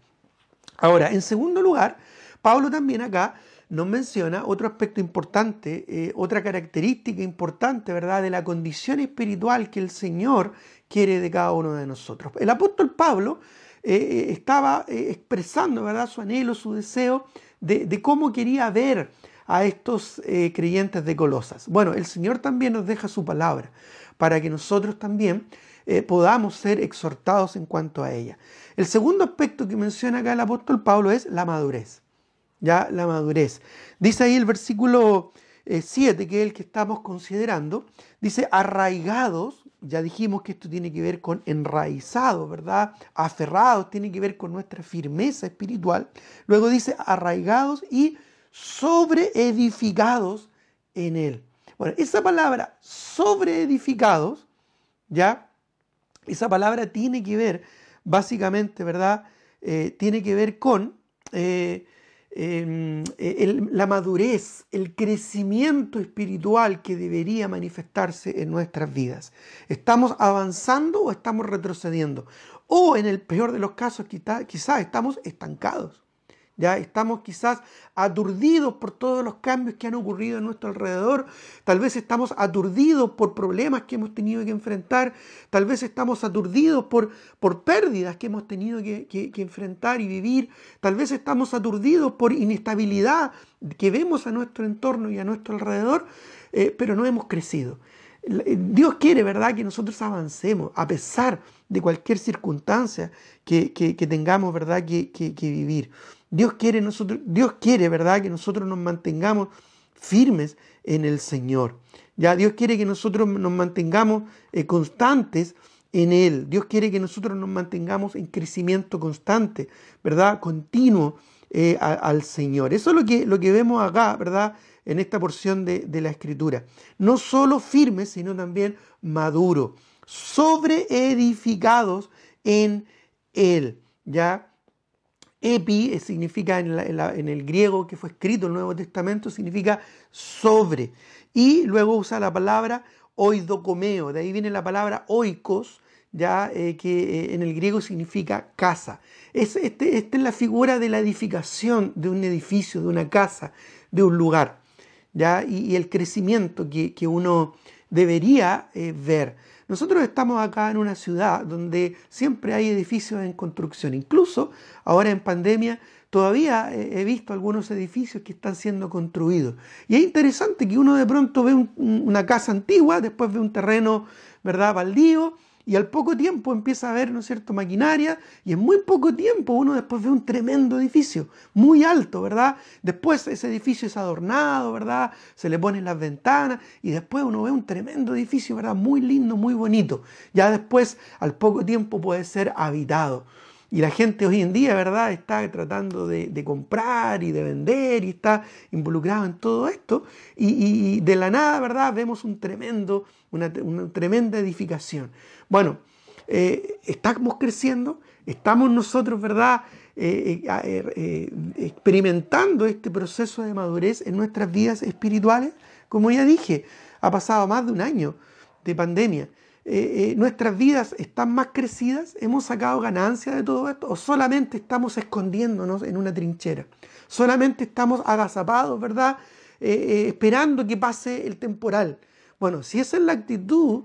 Ahora, en segundo lugar, Pablo también acá nos menciona otro aspecto importante, eh, otra característica importante, ¿verdad?, de la condición espiritual que el Señor quiere de cada uno de nosotros. El apóstol Pablo eh, eh, estaba eh, expresando ¿verdad? su anhelo, su deseo de, cómo quería ver a estos creyentes de Colosas. Bueno, el Señor también nos deja su palabra para que nosotros también podamos ser exhortados en cuanto a ella. El segundo aspecto que menciona acá el apóstol Pablo es la madurez. Ya la madurez. Dice ahí el versículo 7, que es el que estamos considerando, dice arraigados ya dijimos que esto tiene que ver con enraizado, ¿verdad? Aferrados, tiene que ver con nuestra firmeza espiritual. Luego dice arraigados y sobreedificados en él. Bueno, esa palabra sobreedificados, ¿ya? Esa palabra tiene que ver, básicamente, ¿verdad? Eh, tiene que ver con eh, Em, e-, la madurez, el crecimiento espiritual que debería manifestarse en nuestras vidas. ¿Estamos avanzando o estamos retrocediendo? O en el peor de los casos, quizás estamos estancados. Ya estamos quizás aturdidos por todos los cambios que han ocurrido en nuestro alrededor. Tal vez estamos aturdidos por problemas que hemos tenido que enfrentar. Tal vez estamos aturdidos por, pérdidas que hemos tenido que, enfrentar y vivir. Tal vez estamos aturdidos por inestabilidad que vemos a nuestro entorno y a nuestro alrededor, eh, pero no hemos crecido. Eh, Dios quiere, ¿verdad?, que nosotros avancemos a pesar de cualquier circunstancia que, que tengamos, ¿verdad?, que vivir. Dios quiere, nosotros, Dios quiere, ¿verdad?, que nosotros nos mantengamos firmes en el Señor. Ya Dios quiere que nosotros nos mantengamos eh, constantes en Él. Dios quiere que nosotros nos mantengamos en crecimiento constante, ¿verdad? Continuo eh, al Señor. Eso es lo que, lo que vemos acá, ¿verdad? En esta porción de, la Escritura. No solo firmes, sino también maduros, sobre edificados en Él, ¿ya? Epi eh, significa en, el griego que fue escrito el Nuevo Testamento, significa sobre. Y luego usa la palabra oidocomeo, de ahí viene la palabra oikos, ya eh, que eh, en el griego significa casa. Este, esta es la figura de la edificación de un edificio, de una casa, de un lugar, ya y, el crecimiento que, uno debería ver. Nosotros estamos acá en una ciudad donde siempre hay edificios en construcción. Incluso ahora en pandemia todavía he visto algunos edificios que están siendo construidos. Y es interesante que uno de pronto ve una casa antigua, después ve un terreno, ¿verdad?, baldío y al poco tiempo empieza a ver, ¿no es cierto?, maquinaria, y en muy poco tiempo uno después ve un tremendo edificio, muy alto, ¿verdad? Después ese edificio es adornado, ¿verdad? Se le ponen las ventanas, y después uno ve un tremendo edificio, ¿verdad? Muy lindo, muy bonito. Ya después, al poco tiempo, puede ser habitado. Y la gente hoy en día, ¿verdad?, está tratando de, comprar y de vender y está involucrado en todo esto. Y, de la nada, ¿verdad?, vemos un tremendo, una, tremenda edificación. Bueno, eh, estamos creciendo, estamos nosotros, ¿verdad?, eh, eh, experimentando este proceso de madurez en nuestras vidas espirituales. Como ya dije, ha pasado más de un año de pandemia eh, eh, nuestras vidas están más crecidas, hemos sacado ganancia de todo esto, o solamente estamos escondiéndonos en una trinchera, solamente estamos agazapados, ¿verdad? Eh, esperando que pase el temporal. Bueno, si esa es la actitud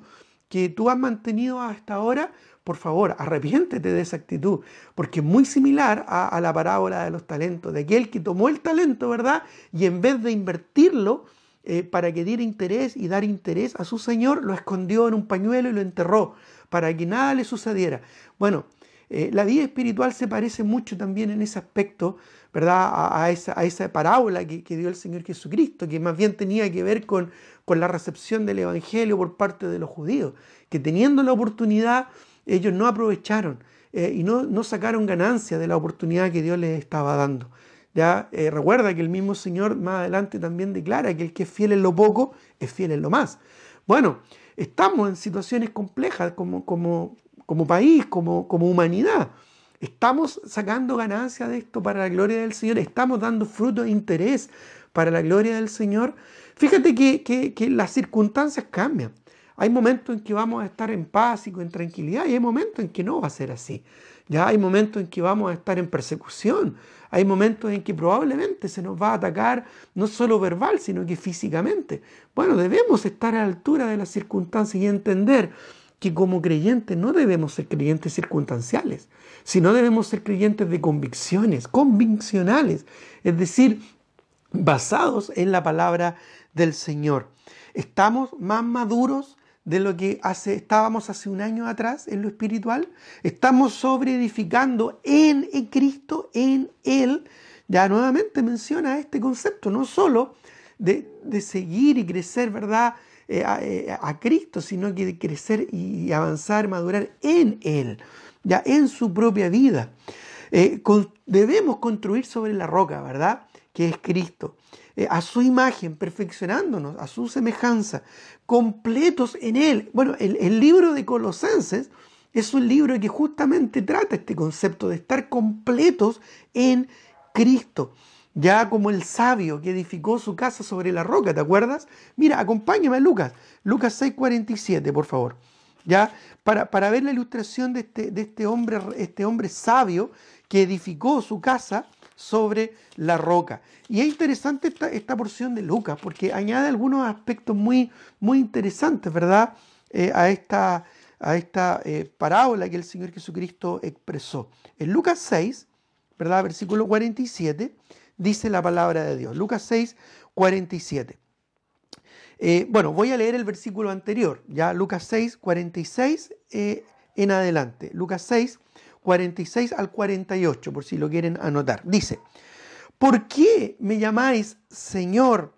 que tú has mantenido hasta ahora, por favor, arrepiéntete de esa actitud, porque es muy similar a, a, la parábola de los talentos, de aquel que tomó el talento, ¿verdad? Y en vez de invertirlo, eh, para que diera interés y dar interés a su Señor, lo escondió en un pañuelo y lo enterró, para que nada le sucediera. Bueno, eh, la vida espiritual se parece mucho también en ese aspecto, ¿verdad? A, esa, parábola que, dio el Señor Jesucristo, que más bien tenía que ver con, la recepción del Evangelio por parte de los judíos, que teniendo la oportunidad, ellos no aprovecharon eh, y no, no sacaron ganancia de la oportunidad que Dios les estaba dando. ¿ya? Eh, recuerda que el mismo Señor más adelante también declara que el que es fiel en lo poco es fiel en lo más. Bueno, estamos en situaciones complejas como, como, como país, como, como humanidad. Estamos sacando ganancia de esto para la gloria del Señor, estamos dando fruto e interés para la gloria del Señor. Fíjate que, que las circunstancias cambian. Hay momentos en que vamos a estar en paz y en tranquilidad y hay momentos en que no va a ser así. Ya hay momentos en que vamos a estar en persecución, hay momentos en que probablemente se nos va a atacar no solo verbal, sino que físicamente. Bueno, debemos estar a la altura de las circunstancias y entender que como creyentes no debemos ser creyentes circunstanciales, sino debemos ser creyentes de convicciones, conviccionales, es decir, basados en la palabra del Señor. Estamos más maduros de lo que hace, estábamos hace un año atrás en lo espiritual. Estamos sobre edificando en, Cristo, en Él. Ya nuevamente menciona este concepto, no solo de, seguir y crecer, ¿verdad? Eh, eh, a, Cristo, sino que de crecer y avanzar, madurar en Él, ya en su propia vida. Eh, debemos construir sobre la roca, ¿verdad? Que es Cristo. Eh, a su imagen, perfeccionándonos, a su semejanza, completos en Él. Bueno, el, libro de Colosenses es un libro que justamente trata este concepto de estar completos en Cristo ya como el sabio que edificó su casa sobre la roca, ¿te acuerdas? Mira, acompáñame a Lucas, Lucas 6:47, por favor, ya, para, ver la ilustración de este, de este, hombre, este hombre sabio que edificó su casa sobre la roca. Y es interesante esta, porción de Lucas porque añade algunos aspectos muy, muy interesantes, ¿verdad? Eh, a esta, a esta eh, parábola que el Señor Jesucristo expresó. En Lucas 6, ¿verdad? Versículo 47, dice la palabra de Dios. Lucas 6, 47. Eh, bueno, voy a leer el versículo anterior, ya Lucas 6, 46 en adelante. Lucas 6, 46 al 48, por si lo quieren anotar. Dice, ¿por qué me llamáis Señor,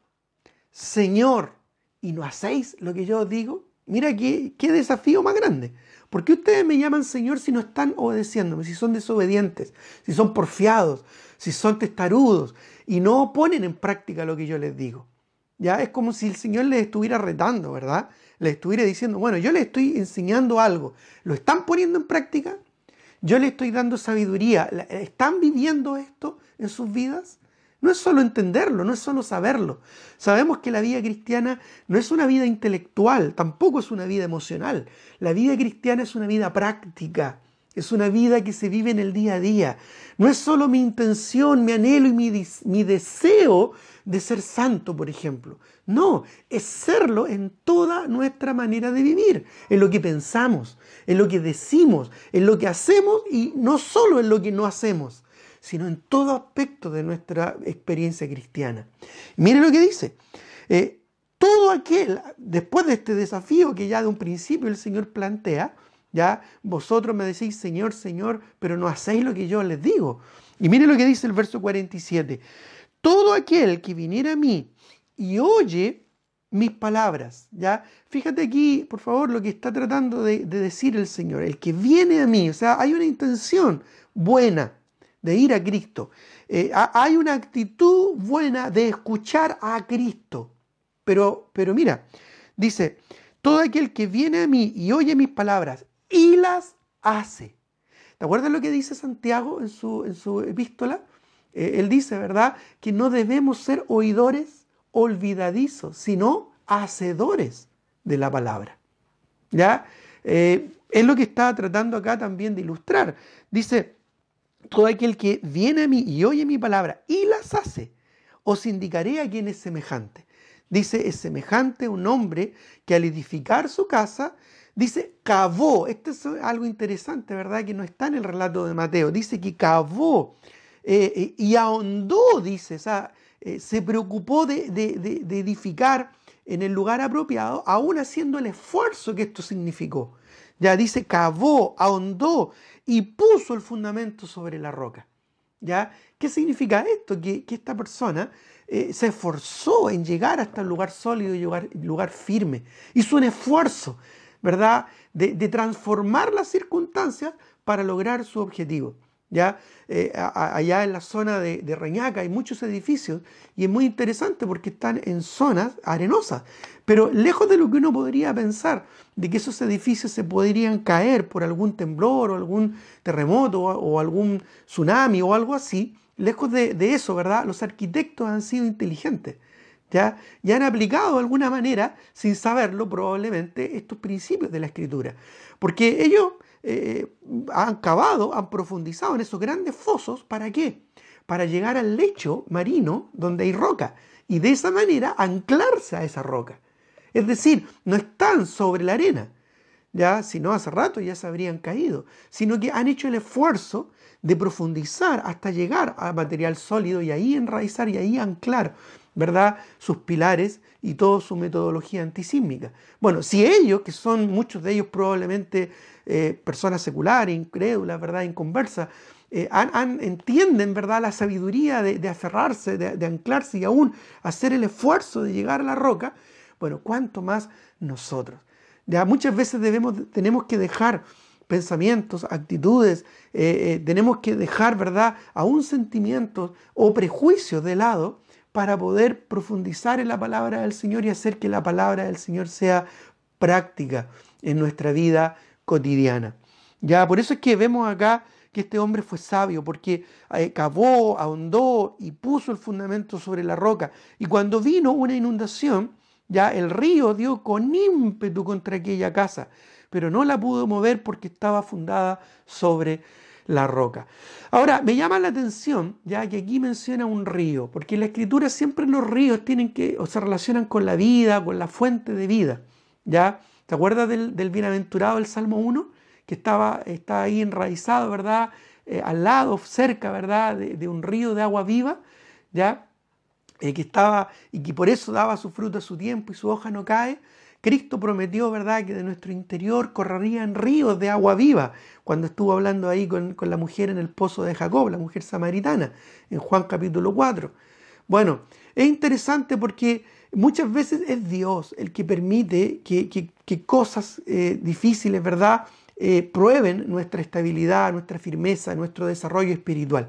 Señor, y no hacéis lo que yo os digo? Mira qué, qué desafío más grande. ¿Por qué ustedes me llaman Señor si no están obedeciéndome, si son desobedientes, si son porfiados, si son testarudos y no ponen en práctica lo que yo les digo? Ya es como si el Señor les estuviera retando, ¿verdad? Les estuviera diciendo, bueno, yo les estoy enseñando algo, ¿lo están poniendo en práctica? Yo le estoy dando sabiduría. ¿Están viviendo esto en sus vidas? No es solo entenderlo, no es solo saberlo. Sabemos que la vida cristiana no es una vida intelectual, tampoco es una vida emocional. La vida cristiana es una vida práctica es una vida que se vive en el día a día. No es solo mi intención, mi anhelo y mi, deseo de ser santo, por ejemplo. No, es serlo en toda nuestra manera de vivir, en lo que pensamos, en lo que decimos, en lo que hacemos y no solo en lo que no hacemos, sino en todo aspecto de nuestra experiencia cristiana. Mire lo que dice. Eh, todo aquel, después de este desafío que ya de un principio el Señor plantea, ¿Ya? Vosotros me decís, Señor, Señor, pero no hacéis lo que yo les digo. Y mire lo que dice el verso 47. Todo aquel que viniera a mí y oye mis palabras, ¿ya? Fíjate aquí, por favor, lo que está tratando de, decir el Señor. El que viene a mí, o sea, hay una intención buena de ir a Cristo. Eh, hay una actitud buena de escuchar a Cristo. Pero, pero mira, dice, todo aquel que viene a mí y oye mis palabras y las hace. ¿Te acuerdas lo que dice Santiago en su, epístola? Eh, él dice, ¿verdad?, que no debemos ser oidores olvidadizos, sino hacedores de la palabra. ¿Ya? Eh, es lo que está tratando acá también de ilustrar. Dice, todo aquel que viene a mí y oye mi palabra y las hace, os indicaré a quién es semejante. Dice, es semejante un hombre que al edificar su casa Dice, cavó, esto es algo interesante, ¿verdad? Que no está en el relato de Mateo. Dice que cavó eh, y ahondó, dice, o sea, eh, se preocupó de, edificar en el lugar apropiado, aún haciendo el esfuerzo que esto significó. Ya dice, cavó, ahondó y puso el fundamento sobre la roca. ¿Ya? ¿Qué significa esto? Que, esta persona eh, se esforzó en llegar hasta el lugar sólido y lugar firme. Hizo un esfuerzo. ¿verdad? De, transformar las circunstancias para lograr su objetivo. ¿ya? Eh, allá en la zona de, Reñaca hay muchos edificios y es muy interesante porque están en zonas arenosas, pero lejos de lo que uno podría pensar, de que esos edificios se podrían caer por algún temblor o algún terremoto o, algún tsunami o algo así, lejos de, de eso, ¿verdad? Los arquitectos han sido inteligentes ¿ya? Y han aplicado de alguna manera, sin saberlo probablemente, estos principios de la escritura. Porque ellos eh, han cavado, han profundizado en esos grandes fosos, ¿para qué? Para llegar al lecho marino donde hay roca y de esa manera anclarse a esa roca. Es decir, no están sobre la arena, ya si no hace rato ya se habrían caído, sino que han hecho el esfuerzo de profundizar hasta llegar a material sólido y ahí enraizar y ahí anclar. ¿verdad? Sus pilares y toda su metodología antisísmica. Bueno, si ellos, que son muchos de ellos probablemente eh, personas seculares, incrédulas, ¿verdad? Inconversas, eh, entienden ¿verdad? la sabiduría de, aferrarse, de, anclarse y aún hacer el esfuerzo de llegar a la roca, bueno, cuánto más nosotros. Ya muchas veces debemos, tenemos que dejar pensamientos, actitudes, eh, tenemos que dejar ¿verdad? aún sentimientos o prejuicios de lado para poder profundizar en la palabra del Señor y hacer que la palabra del Señor sea práctica en nuestra vida cotidiana. Ya, por eso es que vemos acá que este hombre fue sabio, porque eh, cavó, ahondó y puso el fundamento sobre la roca. Y cuando vino una inundación, ya el río dio con ímpetu contra aquella casa, pero no la pudo mover porque estaba fundada sobre la roca. Ahora, me llama la atención ya que aquí menciona un río, porque en la escritura siempre los ríos tienen que, o se relacionan con la vida, con la fuente de vida. ¿ya? ¿Te acuerdas del, bienaventurado del Salmo 1? Que estaba, está ahí enraizado, ¿verdad? Eh, al lado, cerca, ¿verdad? De, un río de agua viva, ¿ya? Eh, que estaba, y que por eso daba su fruto a su tiempo y su hoja no cae. Cristo prometió, ¿verdad?, que de nuestro interior correrían ríos de agua viva, cuando estuvo hablando ahí con, la mujer en el pozo de Jacob, la mujer samaritana, en Juan capítulo 4. Bueno, es interesante porque muchas veces es Dios el que permite que, cosas eh, difíciles, ¿verdad?, eh, prueben nuestra estabilidad, nuestra firmeza, nuestro desarrollo espiritual.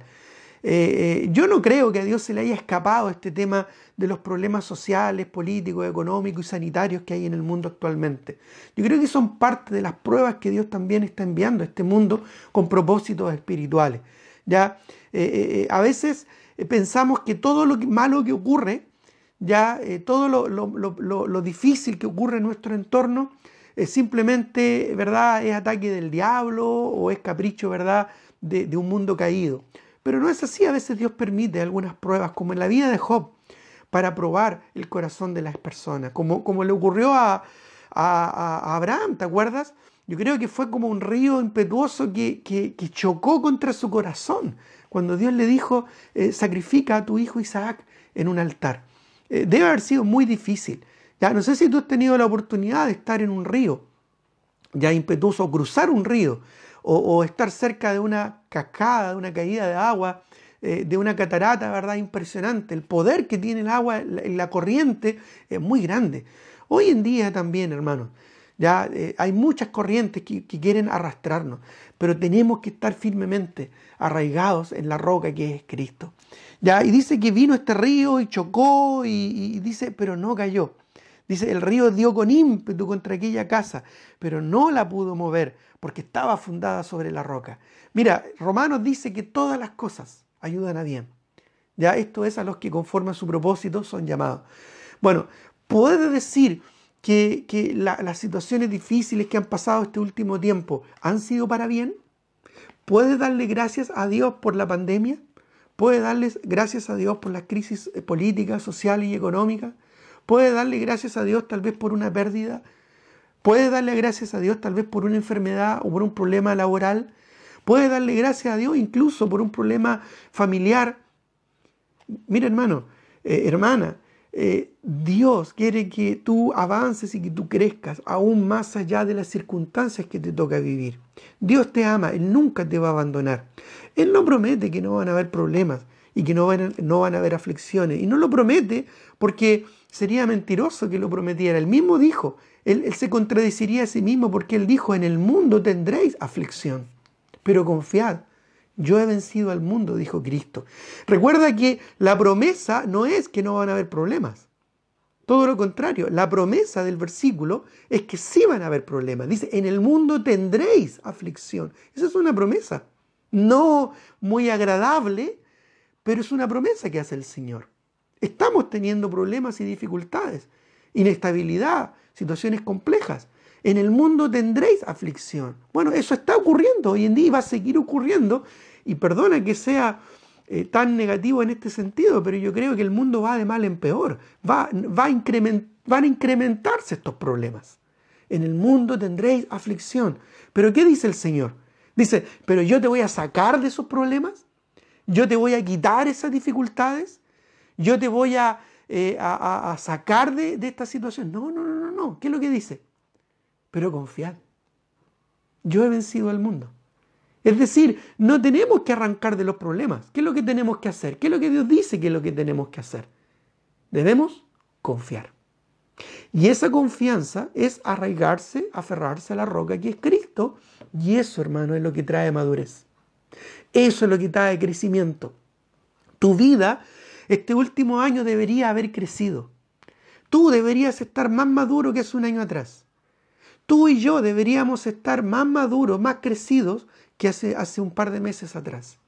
Eh, eh, yo no creo que a Dios se le haya escapado este tema de los problemas sociales, políticos, económicos y sanitarios que hay en el mundo actualmente. Yo creo que son parte de las pruebas que Dios también está enviando a este mundo con propósitos espirituales. Ya eh, a veces pensamos que todo lo malo que ocurre, ya todo lo, difícil que ocurre en nuestro entorno, simplemente, ¿verdad?, es ataque del diablo o es capricho, ¿verdad?, de un mundo caído. Pero no es así, a veces Dios permite algunas pruebas, como en la vida de Job, para probar el corazón de las personas, como, como le ocurrió a, Abraham, ¿te acuerdas? Yo creo que fue como un río impetuoso que, que, chocó contra su corazón, cuando Dios le dijo, eh, sacrifica a tu hijo Isaac en un altar. Eh, debe haber sido muy difícil. Ya, no sé si tú has tenido la oportunidad de estar en un río, ya impetuoso, cruzar un río, o, estar cerca de una cascada, de una caída de agua, eh, de una catarata, ¿verdad? Impresionante. El poder que tiene el agua, en la corriente, es muy grande. Hoy en día también, hermanos, ya eh, hay muchas corrientes que, quieren arrastrarnos, pero tenemos que estar firmemente arraigados en la roca que es Cristo. Ya, y dice que vino este río y chocó y dice, pero no cayó. Dice, el río dio con ímpetu contra aquella casa, pero no la pudo mover porque estaba fundada sobre la roca. Mira, Romanos dice que todas las cosas ayudan a bien. Ya esto es a los que conforman su propósito son llamados. Bueno, puede decir que, las situaciones difíciles que han pasado este último tiempo han sido para bien. Puede darle gracias a Dios por la pandemia. Puede darle gracias a Dios por las crisis políticas, sociales y económicas. Puede darle gracias a Dios tal vez por una pérdida. Puede darle gracias a Dios tal vez por una enfermedad o por un problema laboral. Puede darle gracias a Dios incluso por un problema familiar. Mira hermano, eh, hermana, eh, Dios quiere que tú avances y que tú crezcas aún más allá de las circunstancias que te toca vivir. Dios te ama, Él nunca te va a abandonar. Él no promete que no van a haber problemas y que no van, no van a haber aflicciones. Y no lo promete porque sería mentiroso que lo prometiera. Él mismo dijo, él, él, se contradeciría a sí mismo porque él dijo, en el mundo tendréis aflicción, pero confiad, yo he vencido al mundo, dijo Cristo. Recuerda que la promesa no es que no van a haber problemas. Todo lo contrario, la promesa del versículo es que sí van a haber problemas. Dice, en el mundo tendréis aflicción. Esa es una promesa. No muy agradable, pero es una promesa que hace el Señor estamos teniendo problemas y dificultades, inestabilidad, situaciones complejas. En el mundo tendréis aflicción. Bueno, eso está ocurriendo hoy en día y va a seguir ocurriendo. Y perdona que sea eh, tan negativo en este sentido, pero yo creo que el mundo va de mal en peor. Va, van a incrementarse estos problemas. En el mundo tendréis aflicción. Pero ¿qué dice el Señor? Dice, pero yo te voy a sacar de esos problemas. Yo te voy a quitar esas dificultades yo te voy eh, a, a, sacar de, de, esta situación. No, no, no, no, no. ¿Qué es lo que dice? Pero confiad. Yo he vencido al mundo. Es decir, no tenemos que arrancar de los problemas. ¿Qué es lo que tenemos que hacer? ¿Qué es lo que Dios dice que es lo que tenemos que hacer? Debemos confiar. Y esa confianza es arraigarse, aferrarse a la roca que es Cristo. Y eso, hermano, es lo que trae madurez. Eso es lo que trae crecimiento. Tu vida este último año debería haber crecido. Tú deberías estar más maduro que hace un año atrás. Tú y yo deberíamos estar más maduros, más crecidos que hace, un par de meses atrás.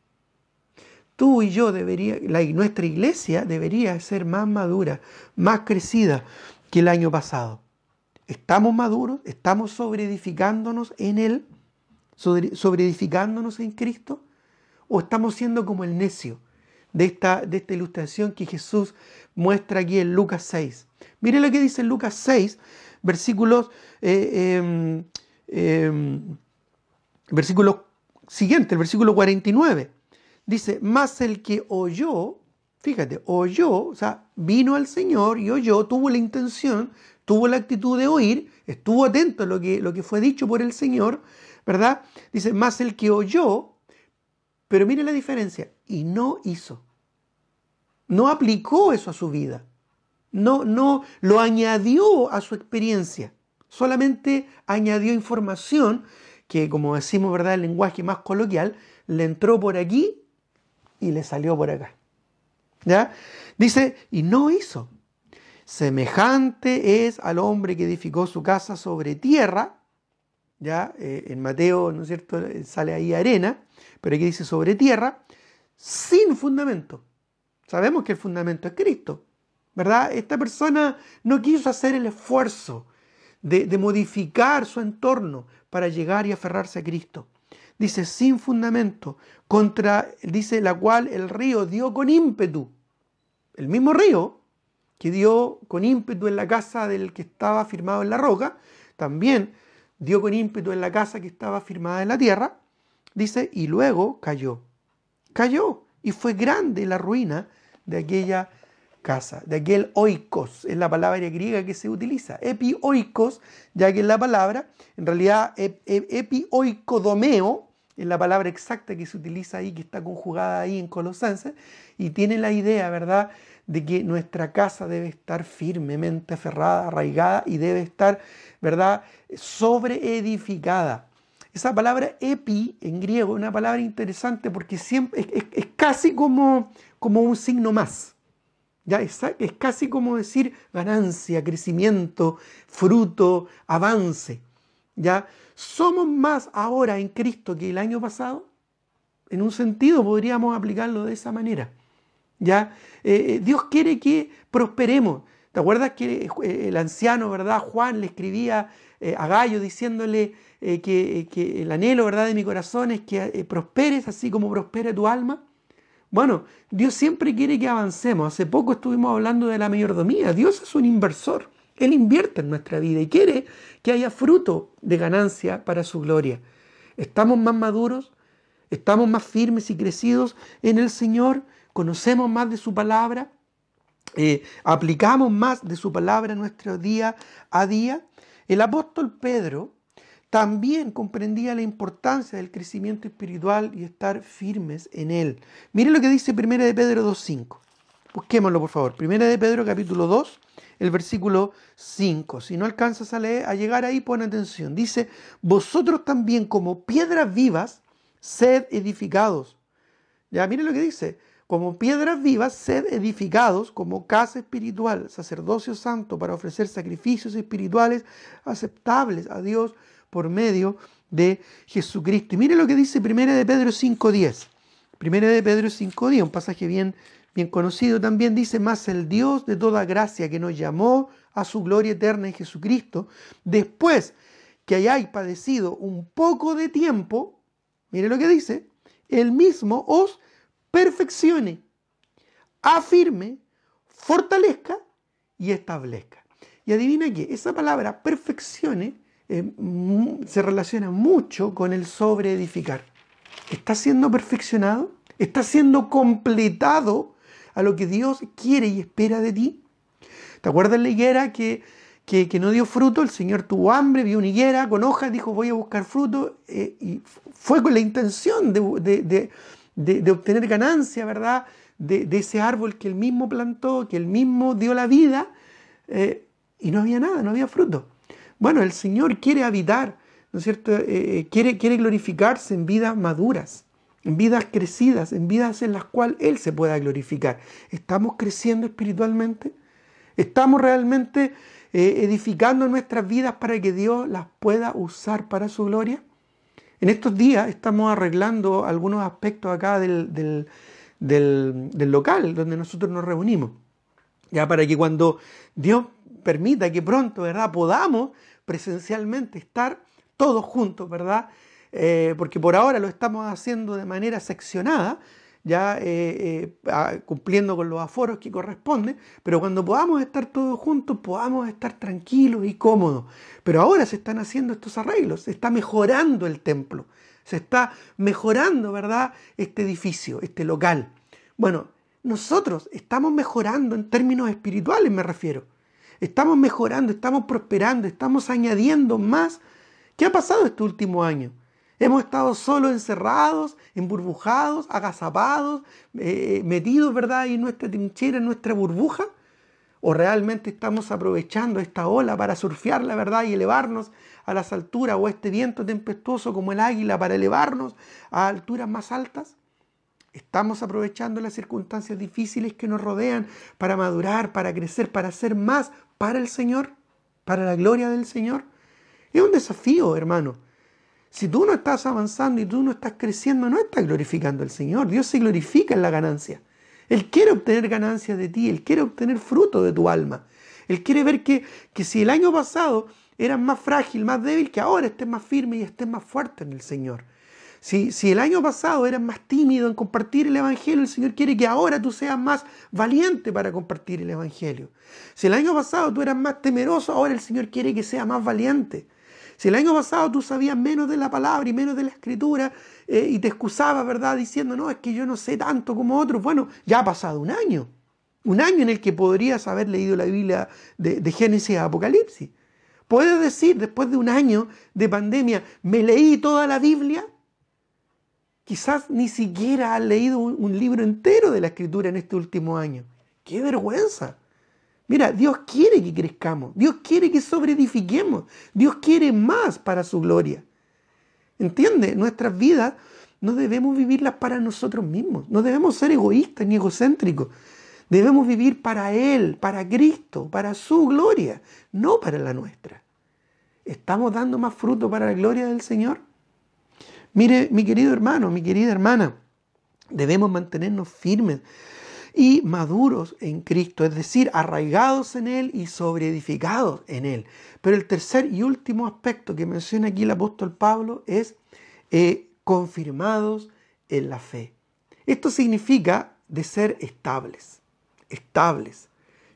Tú y yo debería, nuestra iglesia debería ser más madura, más crecida que el año pasado. Estamos maduros, estamos sobreedificándonos en Él, sobreedificándonos en Cristo, o estamos siendo como el necio de esta, de esta ilustración que Jesús muestra aquí en Lucas 6. Mire lo que dice Lucas 6, versículos, eh, em, em, versículo siguiente, el versículo 49. Dice, más el que oyó, fíjate, oyó, o sea, vino al Señor y oyó, tuvo la intención, tuvo la actitud de oír, estuvo atento a lo que, lo que fue dicho por el Señor, ¿verdad? Dice, más el que oyó, pero mire la diferencia, y no hizo. No aplicó eso a su vida. No, no lo añadió a su experiencia. Solamente añadió información que, como decimos, ¿verdad? El lenguaje más coloquial, le entró por aquí y le salió por acá. ¿Ya? Dice, y no hizo. Semejante es al hombre que edificó su casa sobre tierra. ¿Ya? Eh, en Mateo, ¿no es cierto? Eh, sale ahí arena. Pero aquí dice sobre tierra, sin fundamento. Sabemos que el fundamento es Cristo, ¿verdad? Esta persona no quiso hacer el esfuerzo de, de modificar su entorno para llegar y aferrarse a Cristo. Dice, sin fundamento, contra, dice, la cual el río dio con ímpetu. El mismo río que dio con ímpetu en la casa del que estaba firmado en la roca, también dio con ímpetu en la casa que estaba firmada en la tierra, Dice, y luego cayó. Cayó y fue grande la ruina de aquella casa, de aquel oikos, es la palabra griega que se utiliza, epioikos, ya que es la palabra, en realidad epioicodomeo, es la palabra exacta que se utiliza ahí, que está conjugada ahí en Colosenses, y tiene la idea, ¿verdad?, de que nuestra casa debe estar firmemente aferrada, arraigada y debe estar, ¿verdad?, sobreedificada. Esa palabra epi en griego es una palabra interesante porque siempre, es, casi como, como un signo más. ¿ya? Es, casi como decir ganancia, crecimiento, fruto, avance. ¿ya? ¿Somos más ahora en Cristo que el año pasado? En un sentido podríamos aplicarlo de esa manera. ¿ya? Eh, eh, Dios quiere que prosperemos. ¿Te acuerdas que eh, el anciano, ¿verdad? Juan le escribía a Gallo diciéndole, eh, eh, que, el anhelo ¿verdad? de mi corazón es que eh, prosperes así como prospera tu alma. Bueno, Dios siempre quiere que avancemos. Hace poco estuvimos hablando de la mayordomía. Dios es un inversor. Él invierte en nuestra vida y quiere que haya fruto de ganancia para su gloria. Estamos más maduros, estamos más firmes y crecidos en el Señor, conocemos más de su palabra, aplicamos más de su palabra en nuestro día a día. El apóstol Pedro, también comprendía la importancia del crecimiento espiritual y estar firmes en él. Mire lo que dice 1 de Pedro 2.5. Busquémoslo, por favor. 1 de Pedro capítulo 2, el versículo 5. Si no alcanzas a leer, a llegar ahí, pon atención. Dice, vosotros también como piedras vivas, sed edificados. Ya, mire lo que dice. Como piedras vivas, sed edificados como casa espiritual, sacerdocio santo, para ofrecer sacrificios espirituales aceptables a Dios por medio de Jesucristo. Y mire lo que dice 1 de Pedro 5.10. 1 de Pedro 5.10, un pasaje bien, bien conocido también, dice, más el Dios de toda gracia que nos llamó a su gloria eterna en Jesucristo, después que hayáis padecido un poco de tiempo, mire lo que dice, el mismo os perfeccione, afirme, fortalezca y establezca. Y adivina que esa palabra perfeccione eh, se relaciona mucho con el sobreedificar. ¿Está siendo perfeccionado? ¿Está siendo completado a lo que Dios quiere y espera de ti? ¿Te acuerdas la higuera que, que, no dio fruto? El Señor tuvo hambre, vio una higuera con hojas, dijo voy a buscar fruto eh, y fue con la intención de, de, de, obtener ganancia, ¿verdad? De, ese árbol que él mismo plantó, que él mismo dio la vida eh, y no había nada, no había fruto. Bueno, el Señor quiere habitar, ¿no es cierto? Eh, eh, quiere, quiere glorificarse en vidas maduras, en vidas crecidas, en vidas en las cuales Él se pueda glorificar. ¿Estamos creciendo espiritualmente? ¿Estamos realmente eh, edificando nuestras vidas para que Dios las pueda usar para su gloria? En estos días estamos arreglando algunos aspectos acá del, del, del, local donde nosotros nos reunimos. Ya para que cuando Dios permita que pronto, ¿verdad?, podamos presencialmente, estar todos juntos, ¿verdad? Eh, porque por ahora lo estamos haciendo de manera seccionada, ya eh, eh, cumpliendo con los aforos que corresponden, pero cuando podamos estar todos juntos, podamos estar tranquilos y cómodos. Pero ahora se están haciendo estos arreglos, se está mejorando el templo, se está mejorando, ¿verdad?, este edificio, este local. Bueno, nosotros estamos mejorando en términos espirituales, me refiero estamos mejorando, estamos prosperando, estamos añadiendo más. ¿Qué ha pasado este último año? Hemos estado solo encerrados, emburbujados, agazapados, eh, metidos, ¿verdad?, en nuestra trinchera, en nuestra burbuja. ¿O realmente estamos aprovechando esta ola para surfear la verdad y elevarnos a las alturas o este viento tempestuoso como el águila para elevarnos a alturas más altas? ¿Estamos aprovechando las circunstancias difíciles que nos rodean para madurar, para crecer, para ser más para el Señor, para la gloria del Señor. Es un desafío, hermano. Si tú no estás avanzando y tú no estás creciendo, no estás glorificando al Señor. Dios se glorifica en la ganancia. Él quiere obtener ganancias de ti, Él quiere obtener fruto de tu alma. Él quiere ver que, que si el año pasado eras más frágil, más débil, que ahora estés más firme y estés más fuerte en el Señor. Si, el año pasado eras más tímido en compartir el Evangelio, el Señor quiere que ahora tú seas más valiente para compartir el Evangelio. Si el año pasado tú eras más temeroso, ahora el Señor quiere que seas más valiente. Si el año pasado tú sabías menos de la palabra y menos de la escritura eh, y te excusabas, ¿verdad? Diciendo, no, es que yo no sé tanto como otros. Bueno, ya ha pasado un año. Un año en el que podrías haber leído la Biblia de, de Génesis a Apocalipsis. ¿Puedes decir, después de un año de pandemia, me leí toda la Biblia? quizás ni siquiera ha leído un, libro entero de la escritura en este último año. ¡Qué vergüenza! Mira, Dios quiere que crezcamos, Dios quiere que sobreedifiquemos, Dios quiere más para su gloria. ¿Entiende? Nuestras vidas no debemos vivirlas para nosotros mismos, no debemos ser egoístas ni egocéntricos. Debemos vivir para Él, para Cristo, para su gloria, no para la nuestra. ¿Estamos dando más fruto para la gloria del Señor? Mire, mi querido hermano, mi querida hermana, debemos mantenernos firmes y maduros en Cristo, es decir, arraigados en Él y sobreedificados en Él. Pero el tercer y último aspecto que menciona aquí el apóstol Pablo es eh, confirmados en la fe. Esto significa de ser estables, estables.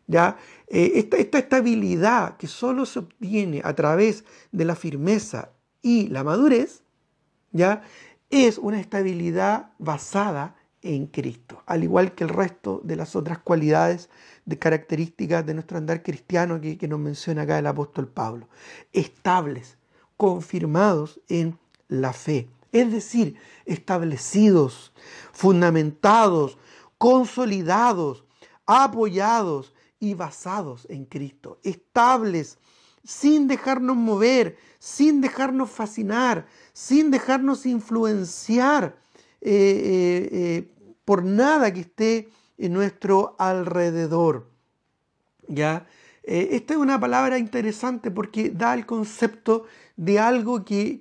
¿ya? Eh, esta, esta estabilidad que solo se obtiene a través de la firmeza y la madurez ¿ya? Es una estabilidad basada en Cristo, al igual que el resto de las otras cualidades de características de nuestro andar cristiano que, que nos menciona acá el apóstol Pablo. Estables, confirmados en la fe, es decir, establecidos, fundamentados, consolidados, apoyados y basados en Cristo, estables, sin dejarnos mover, sin dejarnos fascinar, sin dejarnos influenciar eh, eh, eh, por nada que esté en nuestro alrededor. ¿Ya? esta es una palabra interesante porque da el concepto de algo que,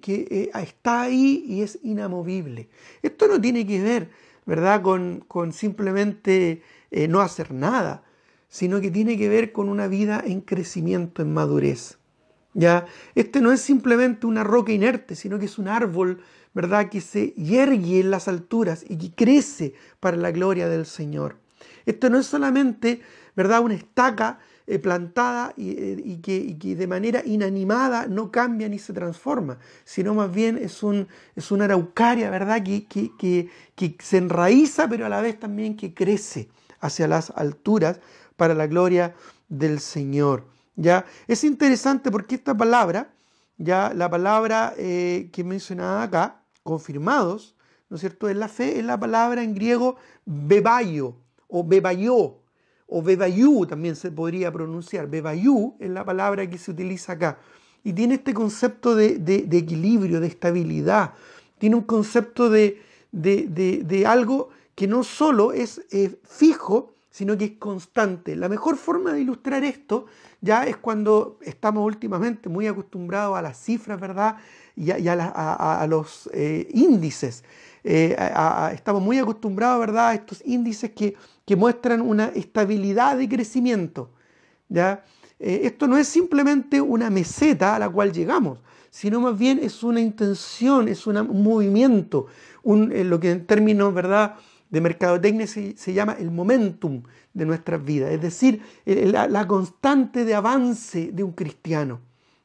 está ahí y es inamovible. Esto no tiene que ver, con simplemente no hacer nada, sino que tiene que ver con una vida en crecimiento, en madurez. ¿ya? Este no es simplemente una roca inerte, sino que es un árbol, ¿verdad? Que se yergue en las alturas y que crece para la gloria del Señor. Esto no es solamente, ¿verdad? Una estaca eh, plantada eh, y, que, de manera inanimada no cambia ni se transforma, sino más bien es, un, es una araucaria, ¿verdad? Que, que, que se enraiza, pero a la vez también que crece hacia las alturas para la gloria del Señor. Es interesante porque esta palabra, ya la palabra eh, que que mencionada acá, confirmados, ¿no es cierto? Es la fe, es la palabra en griego bebayo o bebayo, o bebayú también se podría pronunciar. Bebayú es la palabra que se utiliza acá. Y tiene este concepto de, equilibrio, de estabilidad. Tiene un concepto de, de algo que no solo es fijo, sino que es constante. La mejor forma de ilustrar esto ya es cuando estamos últimamente muy acostumbrados a las cifras, ¿verdad? Y a, los índices. estamos muy acostumbrados, ¿verdad? A estos índices que, muestran una estabilidad de crecimiento, ¿ya? Eh, esto no es simplemente una meseta a la cual llegamos, sino más bien es una intención, es un movimiento, en eh, lo que en términos, ¿verdad? de mercadotecnia se, se llama el momentum de nuestras vidas, es decir, la, constante de avance de un cristiano.